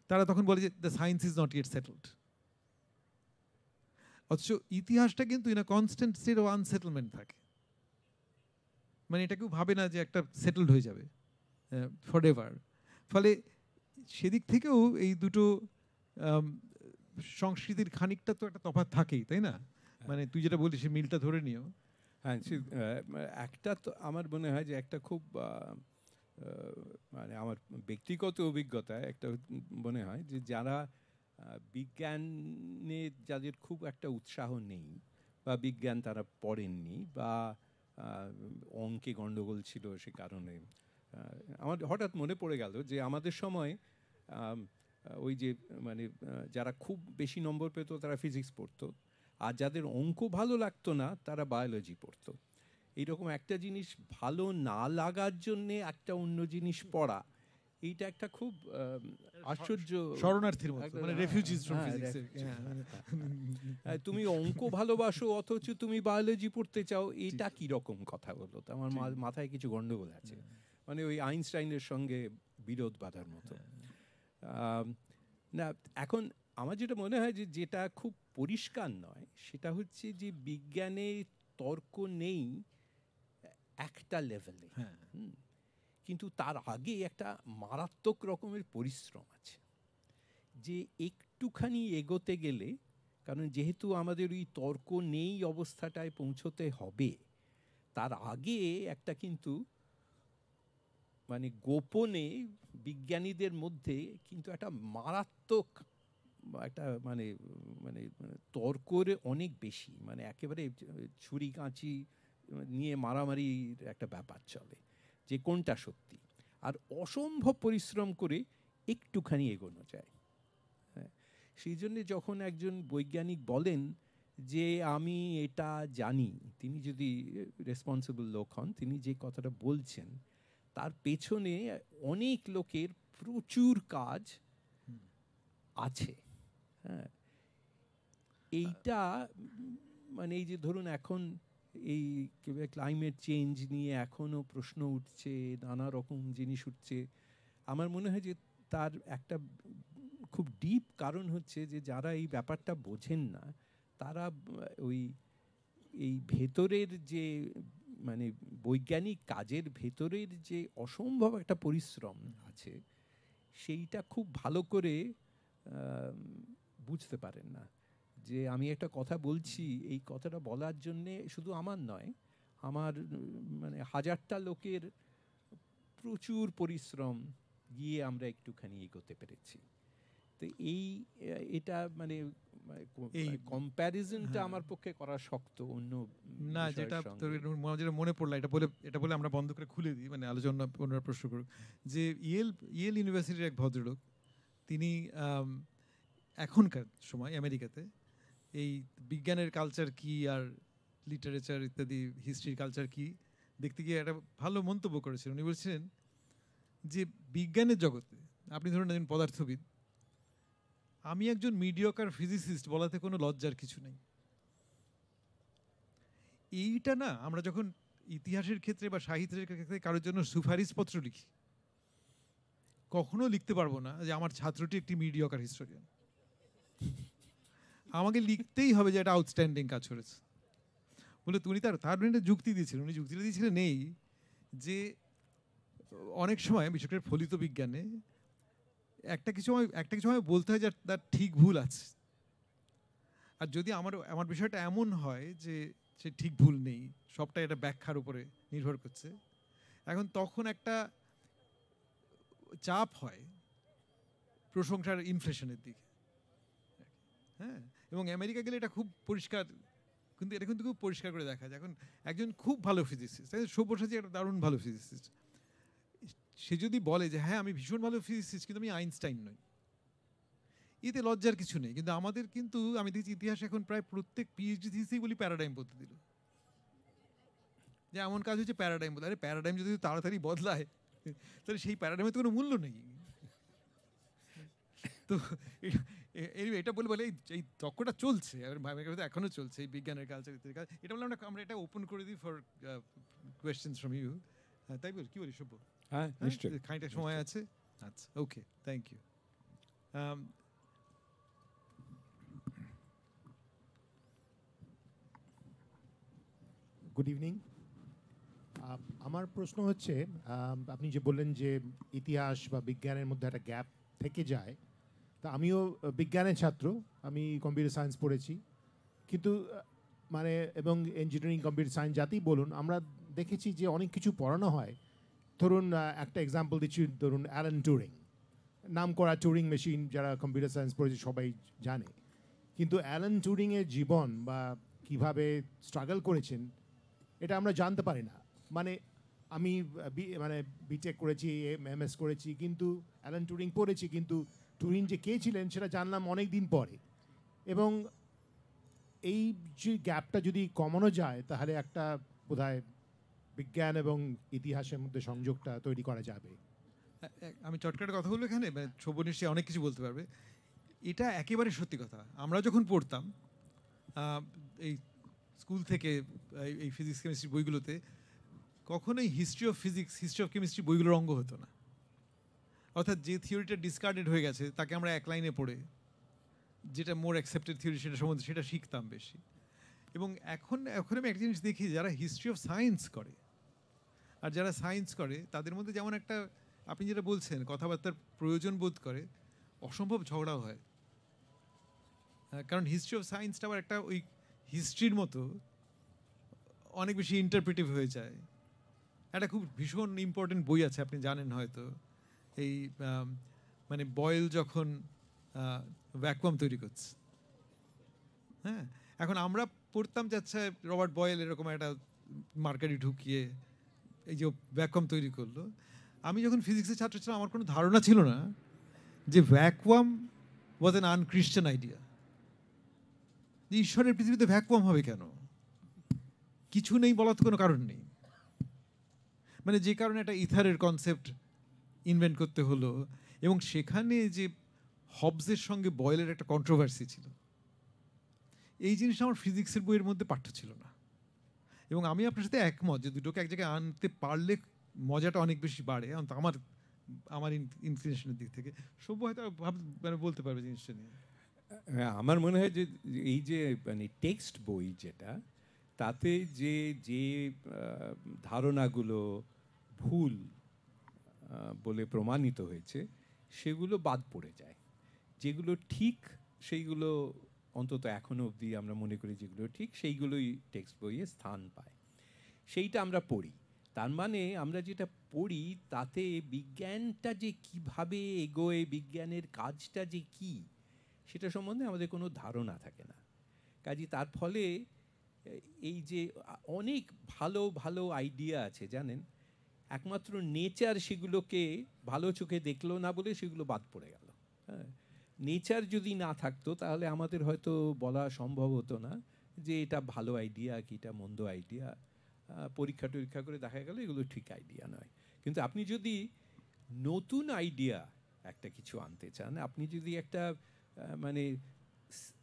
A: তারা তখন বলে যে the science is not yet settled অথচ ইতিহাসটা কিন্তু in constant state of unsettlement থাকে মানে এটা কেউ ভাবে না যে একটা সেটেলড হয়ে যাবে ফর এভার ফলে সেদিক থেকেও এই দুটো সংস্কৃতির খানিকটা তো একটা তফাৎ থাকেই তাই না হ্যাঁ। মানে তুই যেটা বলিস মিলটা ধরে নিও
B: হ্যাঁ একটা তো আমার মনে হয় যে একটা খুব মানে আমার ব্যক্তিগত অভিজ্ঞতায় একটা মনে হয় যে যারা বিজ্ঞানে যাদের খুব একটা উৎসাহ নেই বা বিজ্ঞান তারা পড়েননি বা অঙ্কে গণ্ডগোল ছিল সে কারণে আমার হঠাৎ মনে পড়ে গেল যে আমাদের সময় ওই যে মানে যারা খুব বেশি নম্বর পেত তারা ফিজিক্স পড়তো আর যাদের অঙ্ক ভালো লাগতো না তারা বায়োলজি পড়তো এইরকম একটা জিনিস ভালো না লাগার জন্যে একটা অন্য জিনিস পড়া এইটা একটা খুব আশ্চর্য শরণার্থীর মতো মানে রেফিউজিজ ফ্রম ফিজিক্স তুমি অঙ্ক ভালোবাসো অথচ তুমি বায়োলজি পড়তে চাও এটা কি রকম কথা হলো তো আমার মাথায় কিছু গন্ডগোল আছে মানে ওই আইনস্টাইনের সঙ্গে বিরোধ বাঁধার মতো হ্যাঁ। না এখন আমার যেটা মনে হয় যে যেটা খুব পরিষ্কার নয় সেটা হচ্ছে যে বিজ্ঞানে তর্ক নেই একটা লেভেলে হ্যাঁ কিন্তু তার আগে একটা মারাত্মক রকমের পরিশ্রম আছে যে একটুখানি এগোতে গেলে কারণ যেহেতু আমাদের ওই তর্ক নেই অবস্থাটায় পৌঁছতে হবে তার আগে একটা কিন্তু মানে গোপনে বিজ্ঞানীদের মধ্যে কিন্তু একটা মারাত্মক একটা মানে মানে তর্কর অনেক বেশি মানে একেবারে ছুরি কাঁচি নিয়ে মারামারির একটা ব্যাপার চলে যে কোনটা সত্যি আর অসম্ভব পরিশ্রম করে একটুখানি এগোনো যায় হ্যাঁ সেই জন্যে যখন একজন বৈজ্ঞানিক বলেন যে আমি এটা জানি তিনি যদি রেসপন্সিবল লোক হন তিনি যে কথাটা বলছেন তার পেছনে অনেক লোকের প্রচুর কাজ আছে হ্যাঁ এইটা মানে এই যে ধরুন এখন এই ক্লাইমেট চেঞ্জ নিয়ে এখনও প্রশ্ন উঠছে নানা রকম জিনিস উঠছে আমার মনে হয় যে তার একটা খুব ডিপ কারণ হচ্ছে যে যারা এই ব্যাপারটা বোঝেন না তারা ওই এই ভেতরের যে মানে বৈজ্ঞানিক কাজের ভেতরের যে অসম্ভব একটা পরিশ্রম আছে সেইটা খুব ভালো করে বুঝতে পারেন না যে আমি একটা কথা বলছি এই কথাটা বলার জন্যে শুধু আমার নয় আমার মানে হাজারটা লোকের প্রচুর পরিশ্রম গিয়ে আমরা একটুখানি এগোতে পেরেছি তো এই এটা মানে, মানে এই কম্প্যারিজনটা আমার পক্ষে করা শক্ত অন্য না যেটা
A: যেটা মনে পড়লো এটা বলে এটা বলে আমরা বন্ধ করে খুলে দিই মানে আলোচনা ওনারা প্রশ্ন করুক যে ইয়েল ইয়েল ইউনিভার্সিটির এক ভদ্রলোক তিনি এখনকার সময় আমেরিকাতে এই বিজ্ঞানের কালচার কি আর লিটারেচার ইত্যাদি হিস্ট্রির কালচার কি দেখতে গিয়ে একটা ভালো মন্তব্য করেছেন উনি বলছিলেন যে বিজ্ঞানের জগতে আপনি ধরুন একজন পদার্থবিদ আমি একজন মিডিয়কার ফিজিসিস্ট বলাতে কোনো লজ্জার কিছু নেই এইটা না আমরা যখন ইতিহাসের ক্ষেত্রে বা সাহিত্যের ক্ষেত্রে কারোর জন্য সুপারিশপত্র লিখি কখনো লিখতে পারবো না যে আমার ছাত্রটি একটি মিডিয়কার হিস্টোরিয়ান আমাকে লিখতেই হবে যে এটা আউটস্ট্যান্ডিং কাজ করেছে বলে তুমি তার তার মানে একটা যুক্তি দিয়েছিলেন উনি যুক্তিটা দিয়েছিলেন নেই যে অনেক সময় বিশেষ করে ফলিত বিজ্ঞানে একটা কিছু আমি একটা কিছু সময় বলতে হয় যে তার ঠিক ভুল আছে আর যদি আমার আমার বিষয়টা এমন হয় যে সে ঠিক ভুল নেই সবটাই এটা ব্যাখ্যার উপরে নির্ভর করছে এখন তখন একটা চাপ হয় প্রশংসার ইনফ্লেশনের দিকে হ্যাঁ এবং আমেরিকা গেলে এটা খুব পরিষ্কার কিন্তু এটা কিন্তু খুব পরিষ্কার করে দেখা যায় এখন একজন খুব ভালো ফিজিসিস্ট তাই সব্যসাচী একটা দারুণ ভালো ফিজিসিস্ট সে যদি বলে যে হ্যাঁ আমি ভীষণ ভালো ফিজিসিস্ট কিন্তু আমি আইনস্টাইন নই এতে লজ্জার কিছু নেই কিন্তু আমাদের কিন্তু আমি দেখছি ইতিহাস এখন প্রায় প্রত্যেক পিএইচডি থিসিগুলি প্যারাডাইম বলতে দিল যে এমন কাজ হচ্ছে প্যারাডাইম বলে আরে প্যারাডাইম যদি তাড়াতাড়ি বদলায় তাহলে সেই প্যারাডাইমের তো কোনো মূল্য নেই তো এটা বলে বলে এই তর্কটা চলছে এখনও চলছে এই বিজ্ঞানের কালচার এটা বলে আমরা আমরা এটা ওপেন করে দিই ফর কোয়েশ্চেন ফ্রম ইউ তাই বল কী বলি সভ্য
B: হ্যাঁ, হ্যাঁ নিশ্চয়ই খানিকটা সময়
A: আছে আচ্ছা okay thank you
B: good evening আমার প্রশ্ন হচ্ছে um, আপনি যে বললেন যে ইতিহাস বা বিজ্ঞানের মধ্যে একটা গ্যাপ থেকে যায় তা আমিও বিজ্ঞানের ছাত্র আমি কম্পিউটার সায়েন্স পড়েছি কিন্তু মানে এবং ইঞ্জিনিয়ারিং কম্পিউটার সায়েন্স যাতেই বলুন আমরা দেখেছি যে অনেক কিছু পড়ানো হয় ধরুন একটা এক্সাম্পল দিচ্ছি ধরুন অ্যালেন টুরিং নাম করা টুরিং মেশিন যারা কম্পিউটার সায়েন্স পড়েছে সবাই জানে কিন্তু অ্যালেন টুরিংয়ের জীবন বা কিভাবে স্ট্রাগল করেছেন এটা আমরা জানতে পারি না মানে আমি মানে বিটেক করেছি এম এস করেছি কিন্তু অ্যালান টুরিং পড়েছি কিন্তু টুরিন যে কে ছিলেন সেটা জানলাম অনেক দিন পরে এবং এই যে গ্যাপটা যদি কমানো যায় তাহলে একটা বোধ বিজ্ঞান এবং ইতিহাসের মধ্যে সংযোগটা তৈরি করা যাবে
A: আমি চটকাটে কথা বলবো এখানে শোভন সে অনেক কিছু বলতে পারবে এটা একেবারে সত্যি কথা আমরা যখন পড়তাম এই স্কুল থেকে এই ফিজিক্স কেমিস্ট্রি বইগুলোতে কখনোই history of physics history of chemistry বইগুলোর অঙ্গ হতো না অর্থাৎ যে থিওরিটা ডিসকার্ডেড হয়ে গেছে তাকে আমরা এক লাইনে পড়ে যেটা মোর অ্যাকসেপ্টেড থিওরি সেটা সম্বন্ধে সেটা শিখতাম বেশি এবং এখন এখন আমি একটা জিনিস দেখি যারা হিস্ট্রি অফ সায়েন্স করে আর যারা সায়েন্স করে তাদের মধ্যে যেমন একটা আপনি যেটা বলছেন কথাবার্তার প্রয়োজন বোধ করে অসম্ভব ঝগড়াও হয় হ্যাঁ, কারণ হিস্ট্রি অফ সায়েন্সটা আবার একটা ওই হিস্ট্রির মতো অনেক বেশি ইন্টারপ্রিটিভ হয়ে যায় একটা খুব ভীষণ ইম্পর্টেন্ট বই আছে আপনি জানেন হয়তো এই মানে বয়েল যখন ভ্যাকুয়াম তৈরি করছে হ্যাঁ এখন আমরা পড়তাম যাচ্ছে রবার্ট বয়েল এরকম একটা মার্কেটে ঢুকিয়ে এই যে ভ্যাকুয়াম তৈরি করলো আমি যখন ফিজিক্সের ছাত্র ছিলাম আমার কোনো ধারণা ছিল না যে vacuum was an unchristian idea যে ঈশ্বরের পৃথিবীতে ভ্যাকুয়াম হবে কেন কিছু নেই বলার তো কোনো কারণ নেই মানে যে কারণে একটা ইথারের কনসেপ্ট ইনভেন্ট করতে হলো এবং সেখানে যে হবসের সঙ্গে বয়েলের একটা কন্ট্রোভার্সি ছিল এই জিনিসটা আমার ফিজিক্সের বইয়ের মধ্যে পাঠ্য ছিল না এবং আমি আপনার সাথে একমত যে দুটোকে এক জায়গায় আনতে পারলে মজাটা অনেক বেশি বাড়ে আমার আমার ইনক্লিনেশনের দিক থেকে সভ্য হয়তো মানে বলতে পারবে জিনিসটা নিয়ে
B: হ্যাঁ, আমার মনে হয় যে এই যে মানে টেক্সট বই যেটা তাতে যে যে ধারণাগুলো ভুল বলে প্রমাণিত হয়েছে সেগুলো বাদ পড়ে যায় যেগুলো ঠিক সেইগুলো অন্তত এখনও অবধি আমরা মনে করি যেগুলো ঠিক সেইগুলোই টেক্সট বইয়ে স্থান পায় সেইটা আমরা পড়ি তার মানে আমরা যেটা পড়ি তাতে বিজ্ঞানটা যে কিভাবে এগোয় বিজ্ঞানের কাজটা যে কি সেটা সম্বন্ধে আমাদের কোনো ধারণা থাকে না কাজে তার ফলে এই যে অনেক ভালো ভালো আইডিয়া আছে জানেন একমাত্র নেচার সেগুলোকে ভালো চোখে দেখলো না বলে সেগুলো বাদ পড়ে গেল হ্যাঁ নেচার যদি না থাকতো তাহলে আমাদের হয়তো বলা সম্ভব হতো না যে এটা ভালো আইডিয়া কি এটা মন্দ আইডিয়া পরীক্ষা টরীক্ষা করে দেখা গেল এগুলো ঠিক আইডিয়া নয় কিন্তু আপনি যদি নতুন আইডিয়া একটা কিছু আনতে চান আপনি যদি একটা মানে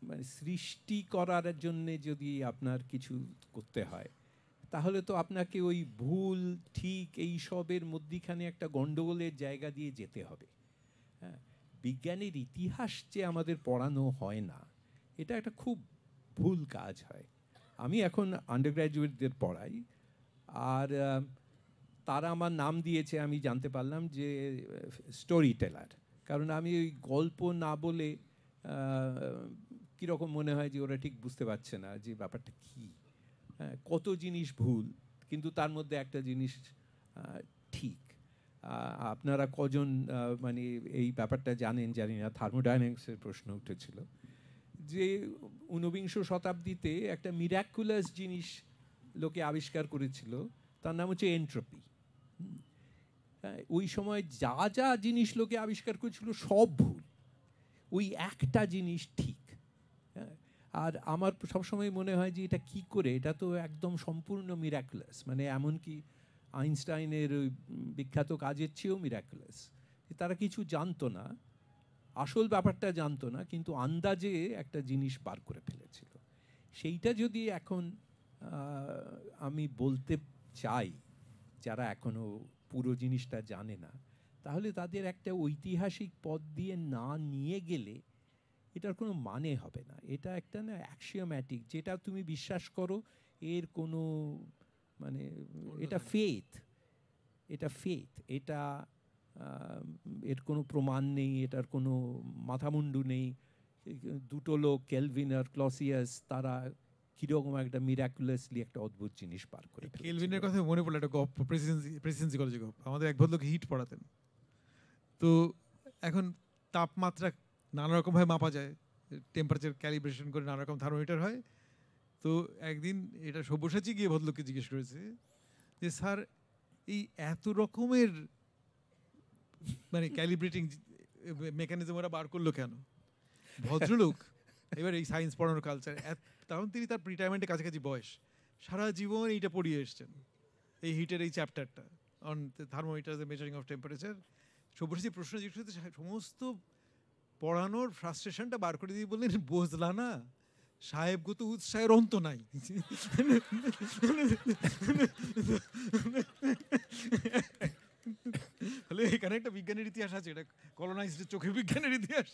B: মানে সৃষ্টি করার জন্যে যদি আপনার কিছু করতে হয় তাহলে তো আপনাকে ওই ভুল ঠিক এই সবের মধ্যিখানে একটা গণ্ডগোলের জায়গা দিয়ে যেতে হবে হ্যাঁ বিজ্ঞানের ইতিহাস যে আমাদের পড়ানো হয় না এটা একটা খুব ভুল কাজ হয় আমি এখন আন্ডার গ্র্যাজুয়েটদের পড়াই আর তারা আমার নাম দিয়েছে আমি জানতে পারলাম যে স্টোরি টেলার কারণ আমি ওই গল্প না বলে কীরকম মনে হয় যে ওরা ঠিক বুঝতে পারছে না যে ব্যাপারটা কী হ্যাঁ, কত জিনিস ভুল কিন্তু তার মধ্যে একটা জিনিস ঠিক আপনারা কজন মানে এই ব্যাপারটা জানেন জানি না থার্মোডাইনামিক্সের প্রশ্ন উঠেছিল যে ঊনবিংশ শতাব্দীতে একটা মিরাকুলাস জিনিস লোকে আবিষ্কার করেছিল তার নাম হচ্ছে এন্ট্রপি ওই সময় যা যা জিনিস লোকে আবিষ্কার করেছিল সব ভুল ওই একটা জিনিস ঠিক আর আমার সবসময় মনে হয় যে এটা কি করে এটা তো একদম সম্পূর্ণ মিরাকুলাস মানে এমনকি আইনস্টাইনের ওই বিখ্যাত কাজের চেয়েও মিরাকুলাস তারা কিছু জানতো না আসল ব্যাপারটা জানতো না কিন্তু আন্দাজে একটা জিনিস বার করে ফেলেছিল সেইটা যদি এখন আমি বলতে চাই যারা এখনও পুরো জিনিসটা জানে না তাহলে তাদের একটা ঐতিহাসিক পথ দিয়ে না নিয়ে গেলে এটার কোনো মানে হবে না এটা একটা না অ্যাক্সিওম্যাটিক যেটা তুমি বিশ্বাস করো এর কোনো মানে এটা ফেথ এটা ফেথ এটা এর কোনো প্রমাণ নেই এটার কোনো মাথামুন্ডু নেই দুটো লোক কেলভিন আর ক্লসিয়াস তারা কিরকম একটা মিরাকুলাসলি একটা অদ্ভুত জিনিস পার করে
A: কেলভিনের কথা মনে পড়লো একটা গপ প্রেসিডেন্সি প্রেসিডেন্সি কলেজে গপ আমাদের এক ভদ্রলোক হিট পড়াতেন তো এখন তাপমাত্রা নানা রকমভাবে মাপা যায় টেম্পারেচার ক্যালিব্রেশন করে নানা রকম থার্মোমিটার হয় তো একদিন এটা সব্যসাচী গিয়ে ভদ্রলোককে জিজ্ঞেস করেছে যে স্যার এই এত রকমের মানে ক্যালিব্রেটিং মেকানিজম ওরা বার করলো কেন ভদ্রলোক এবার এই সায়েন্স পড়ানোর কালচার তখন তিনি তার রিটায়ারমেন্টের কাছাকাছি বয়স সারা জীবন এইটা পড়িয়ে এসছেন এই হিটের এই চ্যাপ্টারটা on thermometer measuring of temperature Sabyasachi প্রশ্ন জিজ্ঞেস করতে সমস্ত পড়ানোর ফ্রাস্ট্রেশনটা বার করে দিয়ে বললেন বোঝলা না সাহেবগত উৎসাহের অন্ত নাই তাহলে এখানে একটা বিজ্ঞানের ইতিহাস আছে এটা কলোনাইজড চোখে বিজ্ঞানের ইতিহাস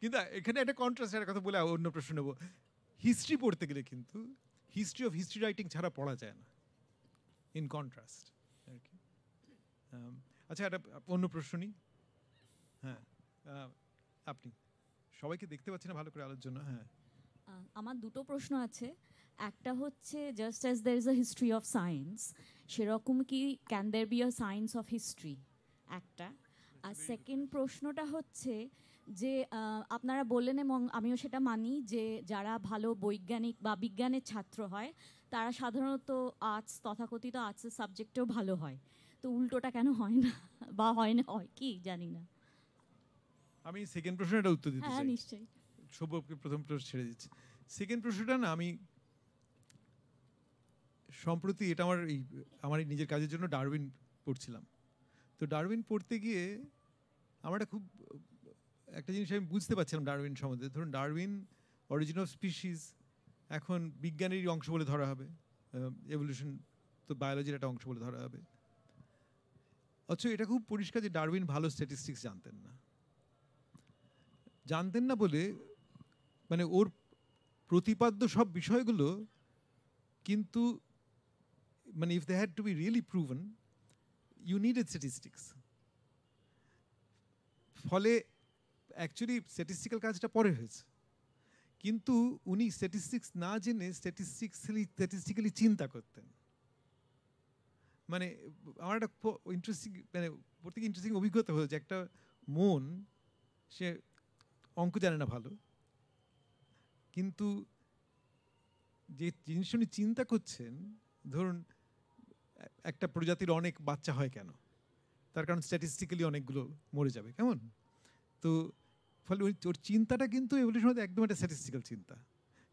A: কিন্তু এখানে একটা কন্ট্রাস্ট একটা কথা বলে অন্য প্রশ্ন নেবো হিস্ট্রি পড়তে গেলে কিন্তু হিস্ট্রি অফ হিস্ট্রি রাইটিং ছাড়া পড়া যায় না ইন কন্ট্রাস্ট আর কি আচ্ছা একটা অন্য প্রশ্ন নিই হ্যাঁ আপনি সবাইকে দেখতে পাচ্ছেন ভালো করে আলোর জন্য হ্যাঁ আমার দুটো প্রশ্ন আছে একটা হচ্ছে just as there is a history of science সেরকম কি can there be a science of history একটা আর সেকেন্ড প্রশ্নটা হচ্ছে যে আপনারা বললেন এবং আমিও সেটা মানি যে যারা ভালো বৈজ্ঞানিক বা বিজ্ঞানের ছাত্র হয় তারা সাধারণত আর্টস তথাকথিত আর্টসের সাবজেক্টেও ভালো হয় তো উল্টোটা কেন হয় না বা হয় না হয় কি জানি না আমি সেকেন্ড প্রশ্নটা উত্তর দিতে হ্যাঁ, চাই নিশ্চয়ই শুভকে প্রথম প্রশ্ন ছেড়ে দিচ্ছি সেকেন্ড প্রশ্নটা না আমি সম্প্রতি এটা আমার এই আমার এই নিজের কাজের জন্য ডারউইন পড়ছিলাম তো ডারউইন পড়তে গিয়ে আমার খুব একটা জিনিস আমি বুঝতে পারছিলাম ডারউইন সম্বন্ধে ধরুন ডারউইন অরিজিন অফ স্পিসিস এখন বিজ্ঞানেরই অংশ বলে ধরা হবে এভলিউশন তো বায়োলজির একটা অংশ বলে ধরা হবে অথচ এটা খুব পরিষ্কার যে ডারউইন ভালো স্ট্যাটিস্টিক্স জানতেন না জানতেন না বলে মানে ওর প্রতিপাদ্য সব বিষয়গুলো কিন্তু মানে if they had to be really proven you needed statistics ফলে অ্যাকচুয়ালি স্ট্যাটিস্টিক্যাল কাজটা পরে হয়েছে কিন্তু উনি স্ট্যাটিস্টিক্স না জেনে স্ট্যাটিস্টিক্সলি স্ট্যাটিস্টিক্যালি চিন্তা করতেন মানে আমার একটা ইন্টারেস্টিং মানে প্রত্যেক ইন্টারেস্টিং অভিজ্ঞতা হয়েছে একটা মন সে অঙ্ক জানে না ভালো কিন্তু যে জিনিস উনি চিন্তা করছেন ধরুন একটা প্রজাতির অনেক বাচ্চা হয় কেন তার কারণ স্ট্যাটিস্টিক্যালি অনেকগুলো মরে যাবে কেমন তো ফলে উনি ওর চিন্তাটা কিন্তু মধ্যে একদম একটা স্ট্যাটিস্টিক্যাল চিন্তা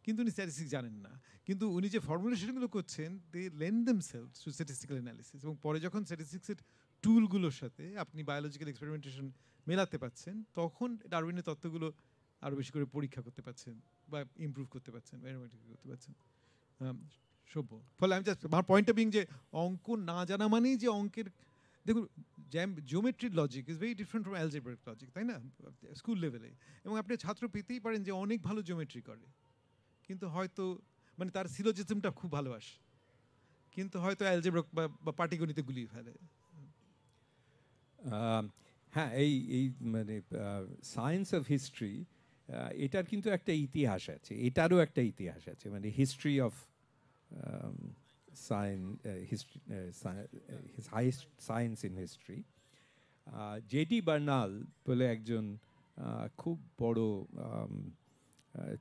A: কিন্তু উনি স্ট্যাটিস্টিক্স জানেন না কিন্তু উনি যে ফর্মুলেশনগুলো করছেন they lend themselves to statistical analysis এবং পরে যখন স্ট্যাটিস্টিক্সের টুলগুলোর সাথে আপনি বায়োলজিক্যাল এক্সপেরিমেন্টেশন মেলাতে পাচ্ছেন তখন ডারবিনের তত্ত্বগুলো আরও বেশি করে পরীক্ষা করতে পাচ্ছেন বা ইম্প্রুভ করতে পাচ্ছেন করতে পাচ্ছেন সভ্য ফলে আমি জাস্ট আমার পয়েন্টটা বিং যে অঙ্ক না জানা মানেই যে অঙ্কের দেখুন জ্যাম geometric logic is very different from algebraic logic তাই না স্কুল লেভেলে এবং আপনি ছাত্র পেতেই পারেন যে অনেক ভালো জিওমেট্রি করে কিন্তু হয়তো মানে তার সিলোজিজমটা খুব ভালোবাসে কিন্তু হয়তো অ্যালজেব্রক বা পাটিগণিতে গুলিয়ে ফেলে
B: হ্যাঁ এই এই মানে সায়েন্স অফ হিস্ট্রি এটার কিন্তু একটা ইতিহাস আছে এটারও একটা ইতিহাস আছে মানে history of science in history J বার্নাল বলে একজন খুব বড়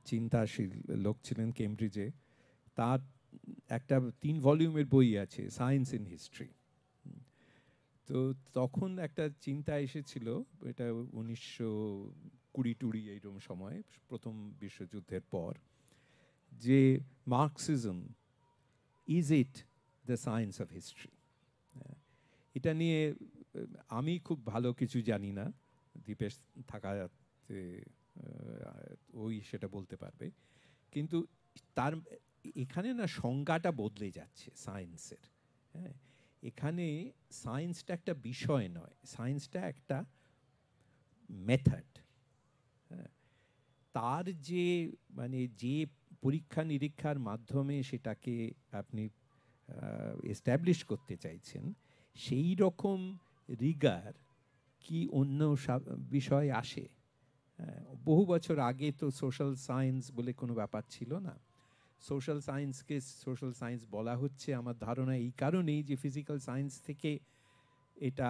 B: চিন্তাশীল লোক ছিলেন কেমব্রিজে তার একটা তিন ভলিউমের বই আছে সায়েন্স ইন হিস্ট্রি তো তখন একটা চিন্তা এসেছিল এটা উনিশশো কুড়ি টুড়ি এইরকম সময় প্রথম বিশ্বযুদ্ধের পর যে Marxism is it the science of history এটা নিয়ে আমি খুব ভালো কিছু জানি না দীপেশ থাকা ওই সেটা বলতে পারবে কিন্তু তার এখানে না সংজ্ঞাটা বদলে যাচ্ছে সায়েন্সের হ্যাঁ এখানে সায়েন্সটা একটা বিষয় নয় সায়েন্সটা একটা মেথড হ্যাঁ তার যে মানে যে পরীক্ষা নিরীক্ষার মাধ্যমে সেটাকে আপনি এস্টাবলিশ করতে চাইছেন সেই রকম রিগার কি অন্য বিষয় আসে হ্যাঁ, বহু বছর আগে তো সোশ্যাল সায়েন্স বলে কোনো ব্যাপার ছিল না সোশ্যাল সায়েন্সকে সোশ্যাল সায়েন্স বলা হচ্ছে আমার ধারণা এই কারণেই যে ফিজিক্যাল সায়েন্স থেকে এটা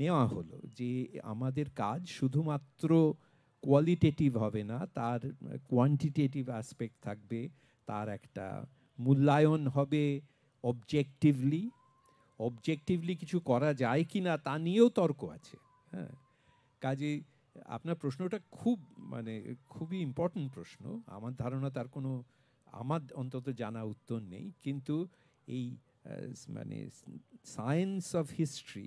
B: নেওয়া হলো যে আমাদের কাজ শুধুমাত্র কোয়ালিটেটিভ হবে না তার কোয়ান্টিটেটিভ অ্যাসপেক্ট থাকবে তার একটা মূল্যায়ন হবে অবজেক্টিভলি অবজেক্টিভলি কিছু করা যায় কি না তা নিয়েও তর্ক আছে হ্যাঁ কাজে আপনার প্রশ্নটা খুব মানে খুবই ইম্পর্ট্যান্ট প্রশ্ন আমার ধারণা তার কোনো আমার অন্তত জানা উত্তর নেই কিন্তু এই মানে সায়েন্স অফ হিস্ট্রি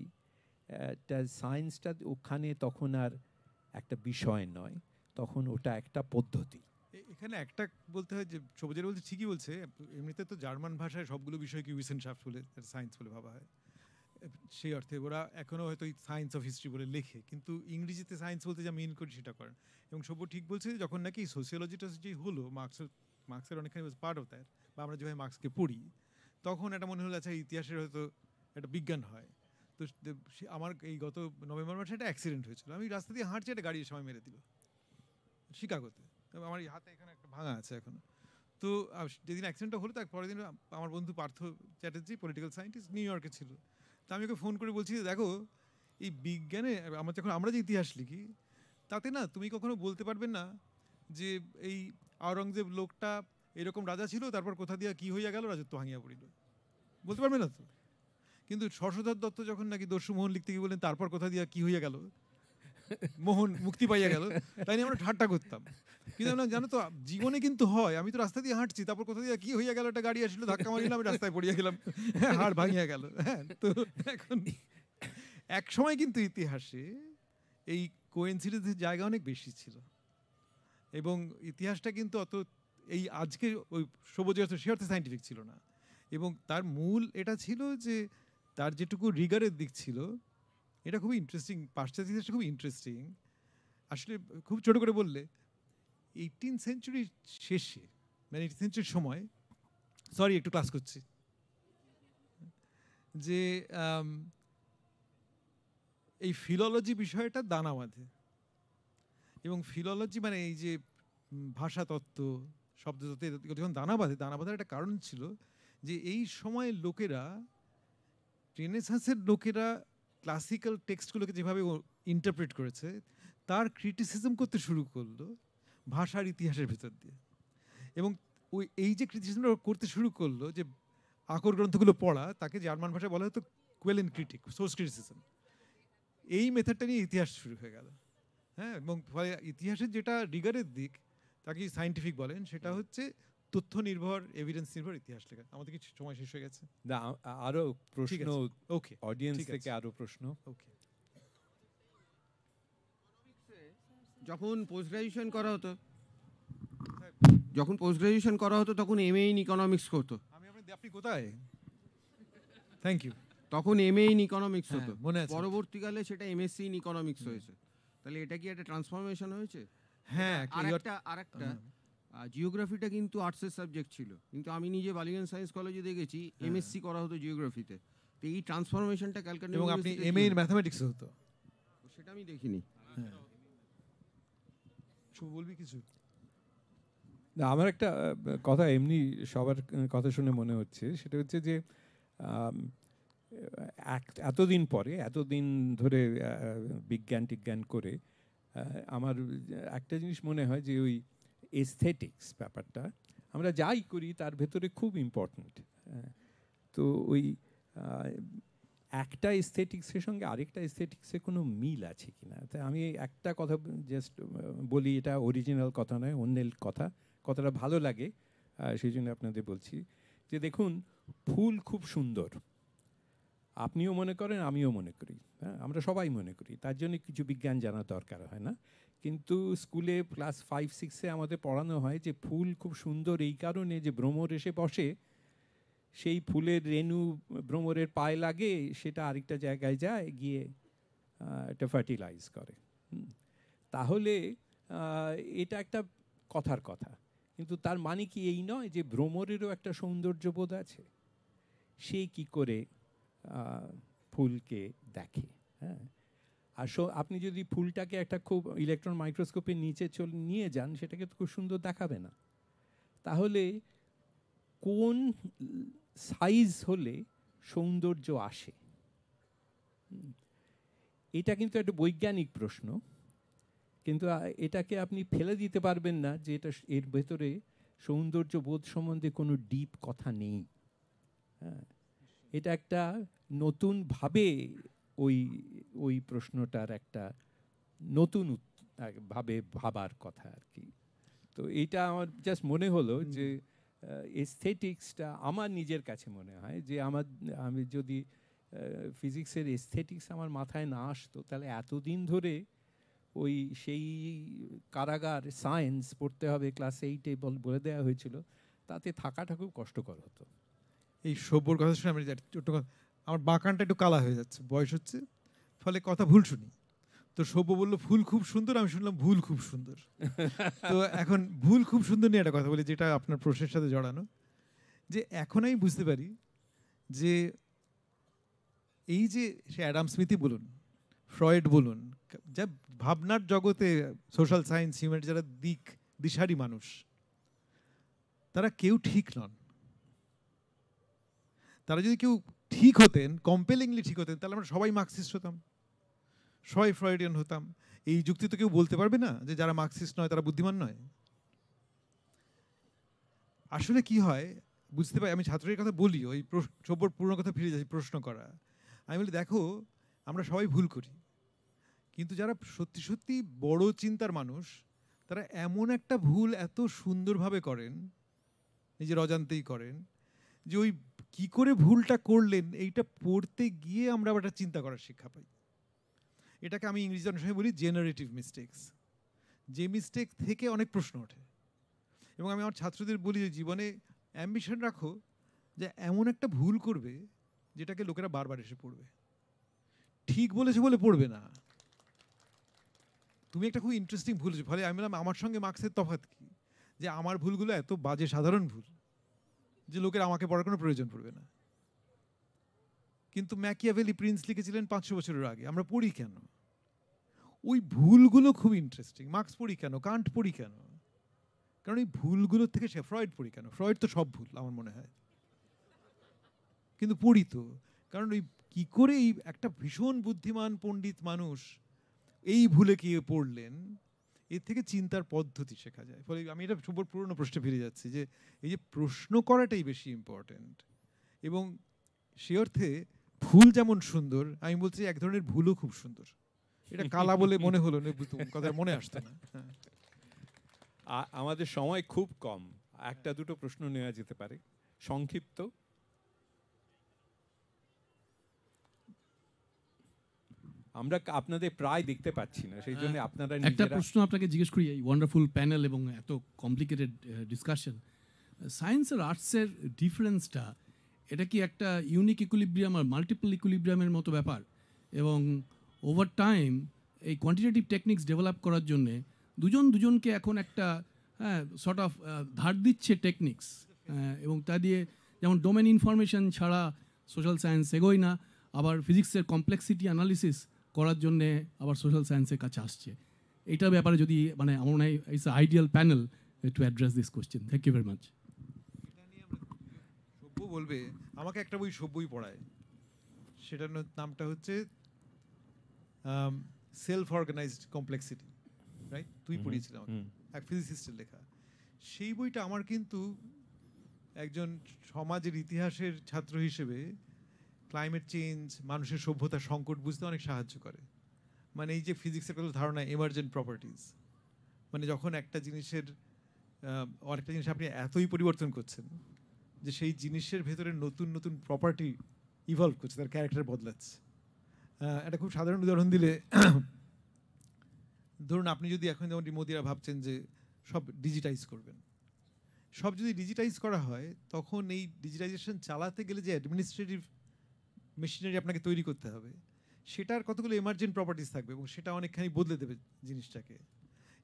B: সায়েন্সটা ওখানে তখন আর একটা বিষয় নয় তখন ওটা একটা পদ্ধতি
A: এখানে একটা বলতে হয় যে সবুজের বলছে ঠিকই বলছে এমনিতে তো জার্মান ভাষায় সবগুলো বিষয় উইসেন সাফ বলে সায়েন্স বলে ভাবা হয় সেই অর্থে ওরা এখনও হয়তো সায়েন্স অফ হিস্ট্রি বলে লেখে কিন্তু ইংরেজিতে সায়েন্স বলতে যা মিন করি সেটা করেন এবং সভ্য ঠিক বলছে যখন নাকি সোসিওলজিটা যে হলো মার্ক্সের মার্ক্সের অনেকখানি ওয়াজ পার্ট অফ দ্যাট বা আমরা যেভাবে মার্ক্সকে পড়ি তখন এটা মনে হলো আচ্ছা ইতিহাসের হয়তো একটা বিজ্ঞান হয় তো আমার এই গত নভেম্বর মাসে একটা অ্যাক্সিডেন্ট হয়েছিল আমি রাস্তা দিয়ে হাঁটছি একটা গাড়ি সময় মেরে দিল শিকাগোতে আমার এই হাতে এখানে একটা ভাঙা আছে এখন তো যেদিন অ্যাক্সিডেন্টটা হলো তার পরের দিন আমার বন্ধু Partha Chatterjee political scientist new ইয়র্কে ছিল তা আমি ওকে ফোন করে বলছি যে দেখো এই বিজ্ঞানে আমার যখন আমরা যে ইতিহাস লিখি তাতে না তুমি কখনো বলতে পারবে না যে এই আওরঙ্গজেব লোকটা এরকম রাজা ছিল তারপর কোথা দিয়া কী হইয়া গেল রাজত্ব ভাঙিয়া পড়িল বলতে পারবে না তো কিন্তু সরস্বধর দত্ত যখন নাকি মোহন লিখতে গিয়ে বলেন তারপর কোথা দিয়া কী হইয়া গেল মোহন মুক্তি পাইয়া গেল তাই নিয়ে আমরা ঠাট্টা করতাম কিন্তু আমরা জানো তো জীবনে কিন্তু হয় আমি তো রাস্তা দিয়ে হাঁটছি তারপর কোথা দিয়ে কি হইয়া গেল একটা গাড়ি আসলো ধাক্কা মারিলাম আমি রাস্তায় পড়িয়া গেলাম হাড় ভাঙিয়া গেল হ্যাঁ তো এখন এক সময় কিন্তু ইতিহাসে এই কোয়েন্সিডেন্সের জায়গা অনেক বেশি ছিল এবং ইতিহাসটা কিন্তু অত এই আজকে ওই সবুজ সে অর্থে সাইন্টিফিক ছিল না এবং তার মূল এটা ছিল যে তার যেটুকু রিগারের দিক ছিল এটা খুবই ইন্টারেস্টিং পাশ্চাত্য ইতিহাসটা খুব ইন্টারেস্টিং আসলে খুব ছোট করে বললে এইটিন সেঞ্চুরির শেষে মানে এইটিন সেঞ্চুরির সময় সরি একটু ক্লাস করছি যে এই ফিলোলজি বিষয়টা দানা বাঁধে এবং ফিলোলজি মানে এই যে ভাষাতত্ত্ব শব্দতত্ত্ব যখন দানা বাঁধে দানা বাঁধার একটা কারণ ছিল যে এই সময়ের লোকেরা রেনেসাঁসের লোকেরা ক্লাসিক্যাল টেক্সটগুলোকে যেভাবে ইন্টারপ্রেট করেছে তার ক্রিটিসিজম করতে শুরু করলো ভাষার ইতিহাসের ভেতর দিয়ে এবং ওই এই যে ক্রিটিসিজমটা করতে শুরু করলো যে আকর গ্রন্থগুলো পড়া তাকে জার্মান ভাষায় বলা হতো কোয়েলেন ক্রিটিক সোর্স ক্রিটিসিজম এই মেথডটা নিয়ে ইতিহাস শুরু হয়ে গেল হ্যাঁ এবং ফলে ইতিহাসের যেটা রিগারের দিক তাকে সাইন্টিফিক বলেন সেটা হচ্ছে তথ্য নির্ভর এভিডেন্স নির্ভর ইতিহাস লেখা আমাদের কিছু সময় শেষ হয়ে গেছে
B: না আরও প্রশ্ন ওকে অডিয়েন্স থেকে আরও প্রশ্ন ওকে
A: যখন পোস্ট গ্রাজুয়েশন করা হতো হ্যাঁ। যখন পোস্ট গ্রাজুয়েশন করা হতো তখন এমএ ইন ইকোনমিক্স করতো আমি আপনি কোথায় থ্যাংক ইউ তখন এম এ ইন ইকোনমিক্স হতো পরবর্তীকালে সেটা এমএসসি ইন ইকোনমিক্স হয়েছে তাহলে এটা কি একটা ট্রান্সফরমেশন হয়েছে হ্যাঁ আরেকটা আরেকটা জিওগ্রাফিটা হ্যাঁ। কিন্তু আর্টসের সাবজেক্ট ছিল কিন্তু আমি নিজে বালিগঞ্জ সায়েন্স কলেজে দেখেছি এমএসসি হ্যাঁ। করা হতো জিওগ্রাফিতে তো এই ট্রান্সফরমেশনটা ক্যালকাটা এবং আপনি এমএ ইন ম্যাথমেটিক্স হতো সেটা আমি দেখিনি হ্যাঁ। শুভ বলবি কিছু
B: না আমার একটা কথা এমনি সবার কথা শুনে মনে হচ্ছে সেটা হচ্ছে যে এতদিন পরে এতদিন ধরে বিজ্ঞান টিজ্ঞান করে আমার একটা জিনিস মনে হয় যে ওই এস্থেটিক্স ব্যাপারটা আমরা যাই করি তার ভেতরে খুব ইম্পর্ট্যান্ট তো ওই একটা এস্থেটিক্সের সঙ্গে আরেকটা এস্থেটিক্সের কোনো মিল আছে কি না তাই আমি একটা কথা জাস্ট বলি এটা অরিজিনাল কথা নয় অন্যের কথা কথাটা ভালো লাগে সেই জন্য আপনাদের বলছি যে দেখুন ফুল খুব সুন্দর আপনিও মনে করেন আমিও মনে করি হ্যাঁ আমরা সবাই মনে করি তার জন্য কিছু বিজ্ঞান জানা দরকার হয় না কিন্তু স্কুলে ক্লাস ফাইভ সিক্সে আমাদের পড়ানো হয় যে ফুল খুব সুন্দর এই কারণে যে ভ্রমর এসে বসে সেই ফুলের রেণু ভ্রমরের পায়ে লাগে সেটা আরেকটা জায়গায় যায় গিয়ে এটা ফার্টিলাইজ করে তাহলে এটা একটা কথার কথা কিন্তু তার মানে কি এই নয় যে ভ্রমরেরও একটা সৌন্দর্যবোধ আছে সে কি করে ফুলকে দেখে হ্যাঁ আর আপনি যদি ফুলটাকে একটা খুব ইলেকট্রন মাইক্রোস্কোপের নিচে চল নিয়ে যান সেটাকে তো খুব সুন্দর দেখাবে না তাহলে কোন সাইজ হলে সৌন্দর্য আসে এটা কিন্তু একটা বৈজ্ঞানিক প্রশ্ন কিন্তু এটাকে আপনি ফেলে দিতে পারবেন না যে এটা এর ভেতরে সৌন্দর্য বোধ সম্বন্ধে কোনো ডিপ কথা নেই হ্যাঁ এটা একটা নতুনভাবে ওই ওই প্রশ্নটার একটা নতুন ভাবে ভাবার কথা আর কি তো এটা আমার জাস্ট মনে হলো যে এস্থেটিক্সটা আমার নিজের কাছে মনে হয় যে আমার আমি যদি ফিজিক্সের এস্থেটিক্স আমার মাথায় না আসতো তাহলে এতদিন ধরে ওই সেই কারাগার সায়েন্স পড়তে হবে ক্লাস এইটে বলে দেওয়া হয়েছিল তাতে থাকাটা খুব কষ্টকর হতো এই সব্যর
A: কথা শুনে আমি ছোট্ট কথা আমার বাঁকানটা একটু কালা হয়ে যাচ্ছে বয়স হচ্ছে ফলে কথা ভুল শুনি তো সভ্য বলল ফুল খুব সুন্দর আমি শুনলাম ভুল খুব সুন্দর তো এখন ভুল খুব সুন্দর নিয়ে একটা কথা বলি যেটা আপনার প্রশ্নের সাথে জড়ানো যে এখন আমি বুঝতে পারি যে এই যে সে অ্যাডাম স্মিথই বলুন ফ্রয়েড বলুন যা ভাবনার জগতে সোশ্যাল সায়েন্স হিউম্যান যারা দিক দিশারি মানুষ তারা কেউ ঠিক নন তারা যদি কেউ ঠিক হতেন কম্পেলিংলি ঠিক হতেন তাহলে আমরা সবাই মার্কসিস্ট হতাম সবাই ফ্রয়েডিয়ান হতাম এই যুক্তি তো কেউ বলতে পারবে না যে যারা মার্কসিস্ট নয় তারা বুদ্ধিমান নয় আসলে কি হয় বুঝতে পারি আমি ছাত্রের কথা বলি ওই সব্যর পুরনো কথা ফিরে যাচ্ছি প্রশ্ন করা আমি বলি দেখো আমরা সবাই ভুল করি কিন্তু যারা সত্যি সত্যি বড় চিন্তার মানুষ তারা এমন একটা ভুল এত সুন্দরভাবে করেন নিজের অজান্তেই করেন যে ওই কি করে ভুলটা করলেন এইটা পড়তে গিয়ে আমরা আবার চিন্তা করার শিক্ষা পাই এটাকে আমি ইংরেজি অনুসারে বলি জেনারেটিভ মিস্টেকস যে মিস্টেক থেকে অনেক প্রশ্ন ওঠে এবং আমি আমার ছাত্রদের বলি যে জীবনে অ্যাম্বিশন রাখো যে এমন একটা ভুল করবে যেটাকে লোকেরা বারবার এসে পড়বে ঠিক বলেছে বলে পড়বে না তুমি একটা খুব ইন্টারেস্টিং ভুল ফলে আমি বললাম আমার সঙ্গে মার্কসের তফাত কি যে আমার ভুলগুলো এত বাজে সাধারণ ভুল যে লোকের আমাকে পড়ার কোনো প্রয়োজন পড়বে না কিন্তু ম্যাকিয়াভেলি প্রিন্স লিখেছিলেন পাঁচশো বছরের আগে আমরা পড়ি কেন ওই ভুলগুলো খুব ইন্টারেস্টিং মার্ক্স পড়ি কেন কান্ট পড়ি কেন কারণ ওই ভুলগুলোর থেকে সে ফ্রয়েড পড়ি কেন ফ্রয়েড তো সব ভুল আমার মনে হয় কিন্তু পড়ি তো কারণ ওই কী করে এই একটা ভীষণ বুদ্ধিমান পণ্ডিত মানুষ এই ভুলে কি পড়লেন এর থেকে চিন্তার পদ্ধতি শেখা যায় ফলে আমি এটা সুপর পুরনো প্রশ্নে ফিরে যাচ্ছি যে এই যে প্রশ্ন করাটাই বেশি ইম্পর্ট্যান্ট এবং সে অর্থে ভুল যেমন সুন্দর আমি বলছি এক ধরনের ভুলও খুব সুন্দর
B: এটা কালা বলে মনে হলো না কথা মনে আসতো না হ্যাঁ। আমাদের সময় খুব কম একটা দুটো প্রশ্ন নেওয়া যেতে পারে সংক্ষিপ্ত আমরা আপনাদের প্রায় দেখতে পাচ্ছি না সেই জন্য হ্যাঁ। আপনারা একটা প্রশ্ন
A: আপনাকে জিজ্ঞেস করি এই ওয়ান্ডারফুল প্যানেল এবং এত কমপ্লিকেটেড ডিসকাশন সায়েন্স আর আর্টসের ডিফারেন্সটা এটা কি একটা ইউনিক ইকুলিব্রিয়াম আর মাল্টিপল ইকুলিব্রিয়ামের মতো ব্যাপার এবং ওভার টাইম এই কোয়ান্টিটেটিভ টেকনিক্স ডেভেলপ করার জন্যে দুজন দুজনকে এখন একটা হ্যাঁ শর্ট অফ ধার দিচ্ছে টেকনিক্স এবং তা দিয়ে যেমন ডোমেন ইনফরমেশন ছাড়া সোশ্যাল সায়েন্স এগোয় না আবার ফিজিক্সের কমপ্লেক্সিটি অ্যানালিসিস করার জন্যে
B: আবার সোশ্যাল সায়েন্সের কাছে আসছে এটা ব্যাপারে যদি মানে আমার মনে হয় it's ideal panel to address this question thank you very much
A: সভ্য বলবে আমাকে একটা বই সভ্যই পড়ায় সেটার নামটা হচ্ছে সেলফ অর্গানাইজড কমপ্লেক্সিটি রাইট তুই পড়িয়েছিলাম এক ফিজিসিস্টের লেখা সেই বইটা আমার কিন্তু একজন সমাজের ইতিহাসের ছাত্র হিসেবে ক্লাইমেট চেঞ্জ মানুষের সভ্যতা সংকট বুঝতে অনেক সাহায্য করে মানে এই যে ফিজিক্সের কথা ধারণা এমার্জেন্ট প্রপার্টিজ মানে যখন একটা জিনিসের অনেকটা জিনিস আপনি এতই পরিবর্তন করছেন যে সেই জিনিসের ভেতরে নতুন নতুন প্রপার্টি ইভলভ করছে তার ক্যারেক্টার বদলাচ্ছে একটা খুব সাধারণ উদাহরণ দিলে ধরুন আপনি যদি এখন যেমন মোদিরা ভাবছেন যে সব ডিজিটাইজ করবেন সব যদি ডিজিটাইজ করা হয় তখন এই ডিজিটাইজেশন চালাতে গেলে যে অ্যাডমিনিস্ট্রেটিভ মেশিনারি আপনাকে তৈরি করতে হবে সেটার কতগুলো এমার্জেন্ট প্রপার্টিস থাকবে এবং সেটা অনেকখানি বদলে দেবে জিনিসটাকে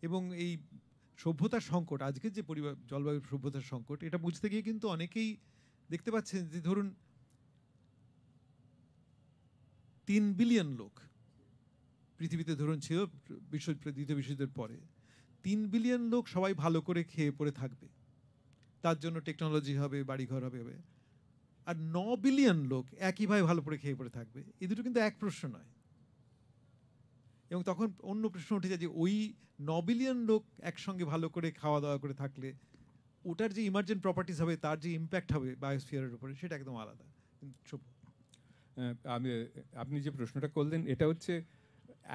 A: এবং এই সভ্যতার সংকট আজকের যে পরিবার জলবায়ু সভ্যতার সংকট এটা বুঝতে গিয়ে কিন্তু অনেকেই দেখতে পাচ্ছেন যে ধরুন তিন বিলিয়ন লোক পৃথিবীতে ধরুন ছিল বিশ্ব দ্বিতীয় বিশ্বযুদ্ধের পরে তিন বিলিয়ন লোক সবাই ভালো করে খেয়ে পড়ে থাকবে তার জন্য টেকনোলজি হবে বাড়িঘর হবে আর ন বিলিয়ন লোক একইভাবে ভালো করে খেয়ে পড়ে থাকবে এই দুটো কিন্তু এক প্রশ্ন নয় এবং তখন অন্য প্রশ্ন উঠে যায় যে ওই ন বিলিয়ন লোক একসঙ্গে ভালো করে খাওয়া দাওয়া করে থাকলে ওটার যে ইমার্জেন্ট প্রপার্টিস হবে তার যে ইম্প্যাক্ট হবে বায়োস্ফিয়ারের উপরে সেটা একদম আলাদা
B: আমি আপনি যে প্রশ্নটা করলেন এটা হচ্ছে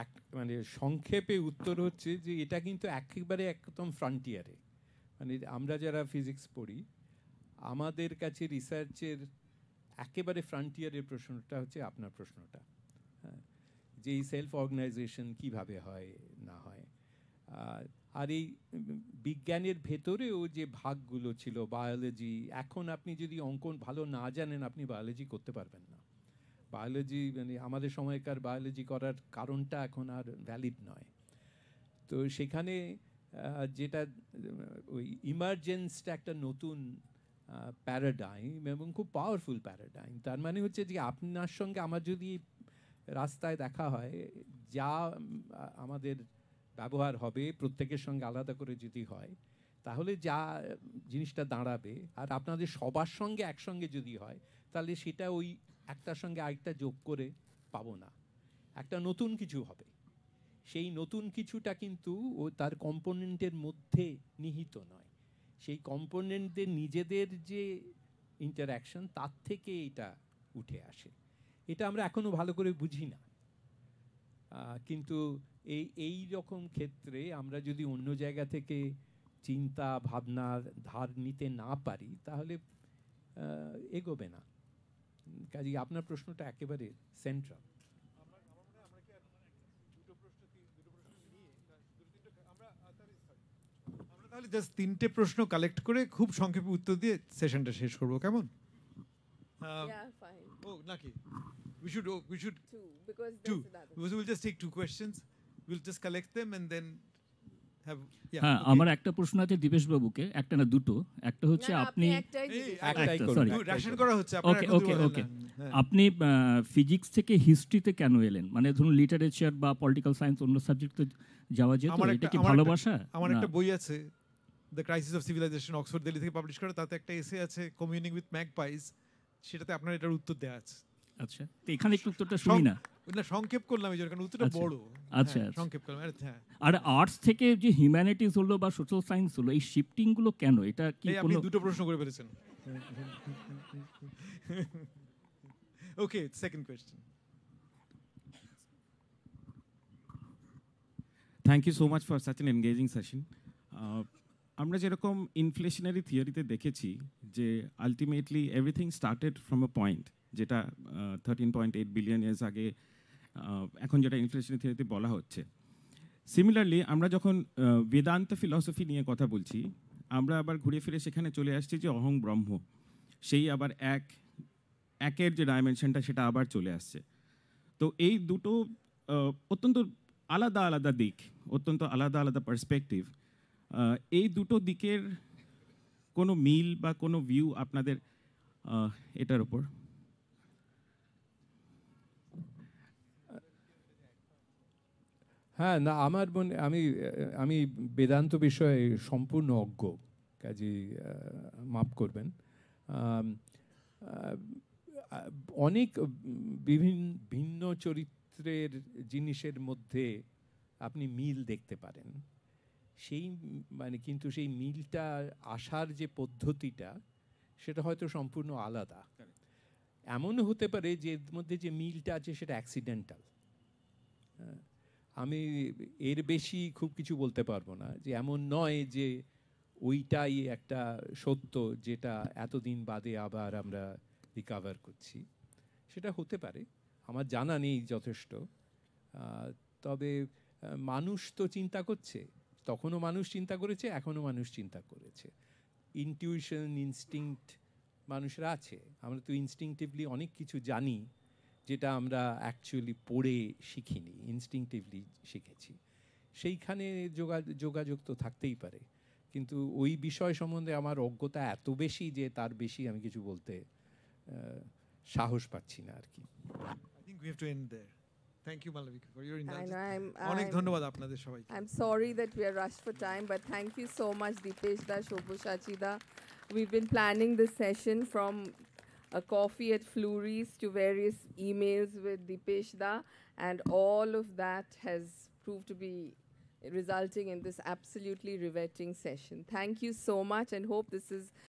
B: এক মানে সংক্ষেপে উত্তর হচ্ছে যে এটা কিন্তু একেবারে একদম ফ্রন্টিয়ারে মানে আমরা যারা ফিজিক্স পড়ি আমাদের কাছে রিসার্চের একেবারে ফ্রন্টিয়ারের প্রশ্নটা হচ্ছে আপনার প্রশ্নটা হ্যাঁ যে এই সেলফ অর্গানাইজেশন কীভাবে হয় না হয় আর এই বিজ্ঞানের ভেতরেও যে ভাগগুলো ছিল বায়োলজি এখন আপনি যদি অঙ্কন ভালো না জানেন আপনি বায়োলজি করতে পারবেন না বায়োলজি মানে আমাদের সময়কার বায়োলজি করার কারণটা এখন আর ভ্যালিড নয় তো সেখানে যেটা ওই ইমার্জেন্সটা একটা নতুন প্যারাডাইম এবং খুব পাওয়ারফুল প্যারাডাইম তার মানে হচ্ছে যে আপনার সঙ্গে আমার যদি রাস্তায় দেখা হয় যা আমাদের ব্যবহার হবে প্রত্যেকের সঙ্গে আলাদা করে যদি হয় তাহলে যা জিনিসটা দাঁড়াবে আর আপনাদের সবার সঙ্গে একসঙ্গে যদি হয় তাহলে সেটা ওই একটার সঙ্গে আরেকটা যোগ করে পাবো না একটা নতুন কিছু হবে সেই নতুন কিছুটা কিন্তু ও তার কম্পোনেন্টের মধ্যে নিহিত নয় সেই কম্পোনেন্টদের নিজেদের যে ইন্টারাকশন তার থেকে এটা উঠে আসে এটা আমরা এখনও ভালো করে বুঝি না কিন্তু এই এই রকম ক্ষেত্রে আমরা যদি অন্য জায়গা থেকে চিন্তা ভাবনার ধার নিতে না পারি তাহলে এগোবে না কাজে আপনার প্রশ্নটা একেবারে সেন্ট্রাল তাহলে জাস্ট তিনটে
A: প্রশ্ন কালেক্ট করে খুব সংক্ষেপে উত্তর দিয়ে সেশনটা শেষ করব কেমন ও um, নাকি oh, oh, হ্যাঁ
B: আমার একটা প্রশ্ন আছে দীপেশ বাবুকে একটা না দুটো একটা হচ্ছে আপনি একটাই সরি করা হচ্ছে ওকে ওকে ওকে আপনি ফিজিক্স থেকে হিস্ট্রিতে কেন এলেন মানে ধরুন লিটারেচার বা পলিটিক্যাল সায়েন্স অন্য সাবজেক্ট যাওয়া যেত এটা কি ভালোবাসা আমার একটা
A: বই আছে the crisis of civilization Oxford Delhi থেকে পাবলিশ করে তাতে একটা এসে আছে কমিউনিং উইথ ম্যাকপাইজ সেটাতে আপনার এটার উত্তর দেওয়া আছে আচ্ছা তো এখানে একটু উত্তরটা শুনি না সংক্ষেপ করলাম এই কারণ উত্তরটা আচ্ছা। বড় আচ্ছা, হ্যাঁ, আচ্ছা সংক্ষেপ করলাম হ্যাঁ।
B: আর আর্টস থেকে যে হলো বা সোশ্যাল সায়েন্স হলো এই শিফটিং গুলো কেন এটা কি আপনি দুটো
A: প্রশ্ন করে ফেলেছেন okay second question
B: thank you so much for such an engaging session আমরা যেরকম ইনফ্লেশনারি থিওরিতে দেখেছি যে ultimately everything started from a point যেটা thirteen point eight billion years আগে এখন যেটা ইনফ্লেশনারি থিওরিতে বলা হচ্ছে সিমিলারলি আমরা যখন বেদান্ত ফিলসফি নিয়ে কথা বলছি আমরা আবার ঘুরে ফিরে সেখানে চলে আসছি যে অহং ব্রহ্ম সেই আবার এক একের যে ডাইমেনশনটা সেটা আবার চলে আসছে তো এই দুটো অত্যন্ত আলাদা আলাদা দিক অত্যন্ত আলাদা আলাদা পার্সপেক্টিভ এই দুটো দিকের কোনো মিল বা কোনো ভিউ আপনাদের এটার ওপর হ্যাঁ না আমার মনে আমি আমি বেদান্ত বিষয়ে সম্পূর্ণ অজ্ঞ কাজী মাপ করবেন অনেক বিভিন্ন ভিন্ন চরিত্রের জিনিসের মধ্যে আপনি মিল দেখতে পারেন সেই মানে কিন্তু সেই মিলটা আসার যে পদ্ধতিটা সেটা হয়তো সম্পূর্ণ আলাদা এমনও হতে পারে যে এর মধ্যে যে মিলটা আছে সেটা অ্যাক্সিডেন্টাল আমি এর বেশি খুব কিছু বলতে পারবো না যে এমন নয় যে ওইটাই একটা সত্য যেটা এতদিন বাদে আবার আমরা রিকাভার করছি সেটা হতে পারে আমার জানা নেই যথেষ্ট তবে মানুষ তো চিন্তা করছে তখনও মানুষ চিন্তা করেছে এখনও মানুষ চিন্তা করেছে ইনটিউশন ইনস্টিংক্ট মানুষের আছে আমরা তো ইনস্টিংটিভলি অনেক কিছু জানি যেটা আমরা অ্যাকচুয়ালি পড়ে শিখিনি ইনস্টিংটিভলি শিখেছি সেইখানে যোগা যোগাযোগ তো থাকতেই পারে কিন্তু ওই বিষয় সম্বন্ধে আমার অজ্ঞতা এত বেশি যে তার বেশি আমি কিছু বলতে সাহস পাচ্ছি না আর কি
A: I think we have to end there thank
B: you Malabika for your indulgence অনেক ধন্যবাদ আপনাদের সবাইকে I am sorry that we are rushed for time but thank you so much Dipesh da শোভসাচি da we been planning this session from a coffee at Fleury's to various emails with Dipeshda, and all of that has proved to be resulting in this absolutely riveting session. Thank you so much and hope this is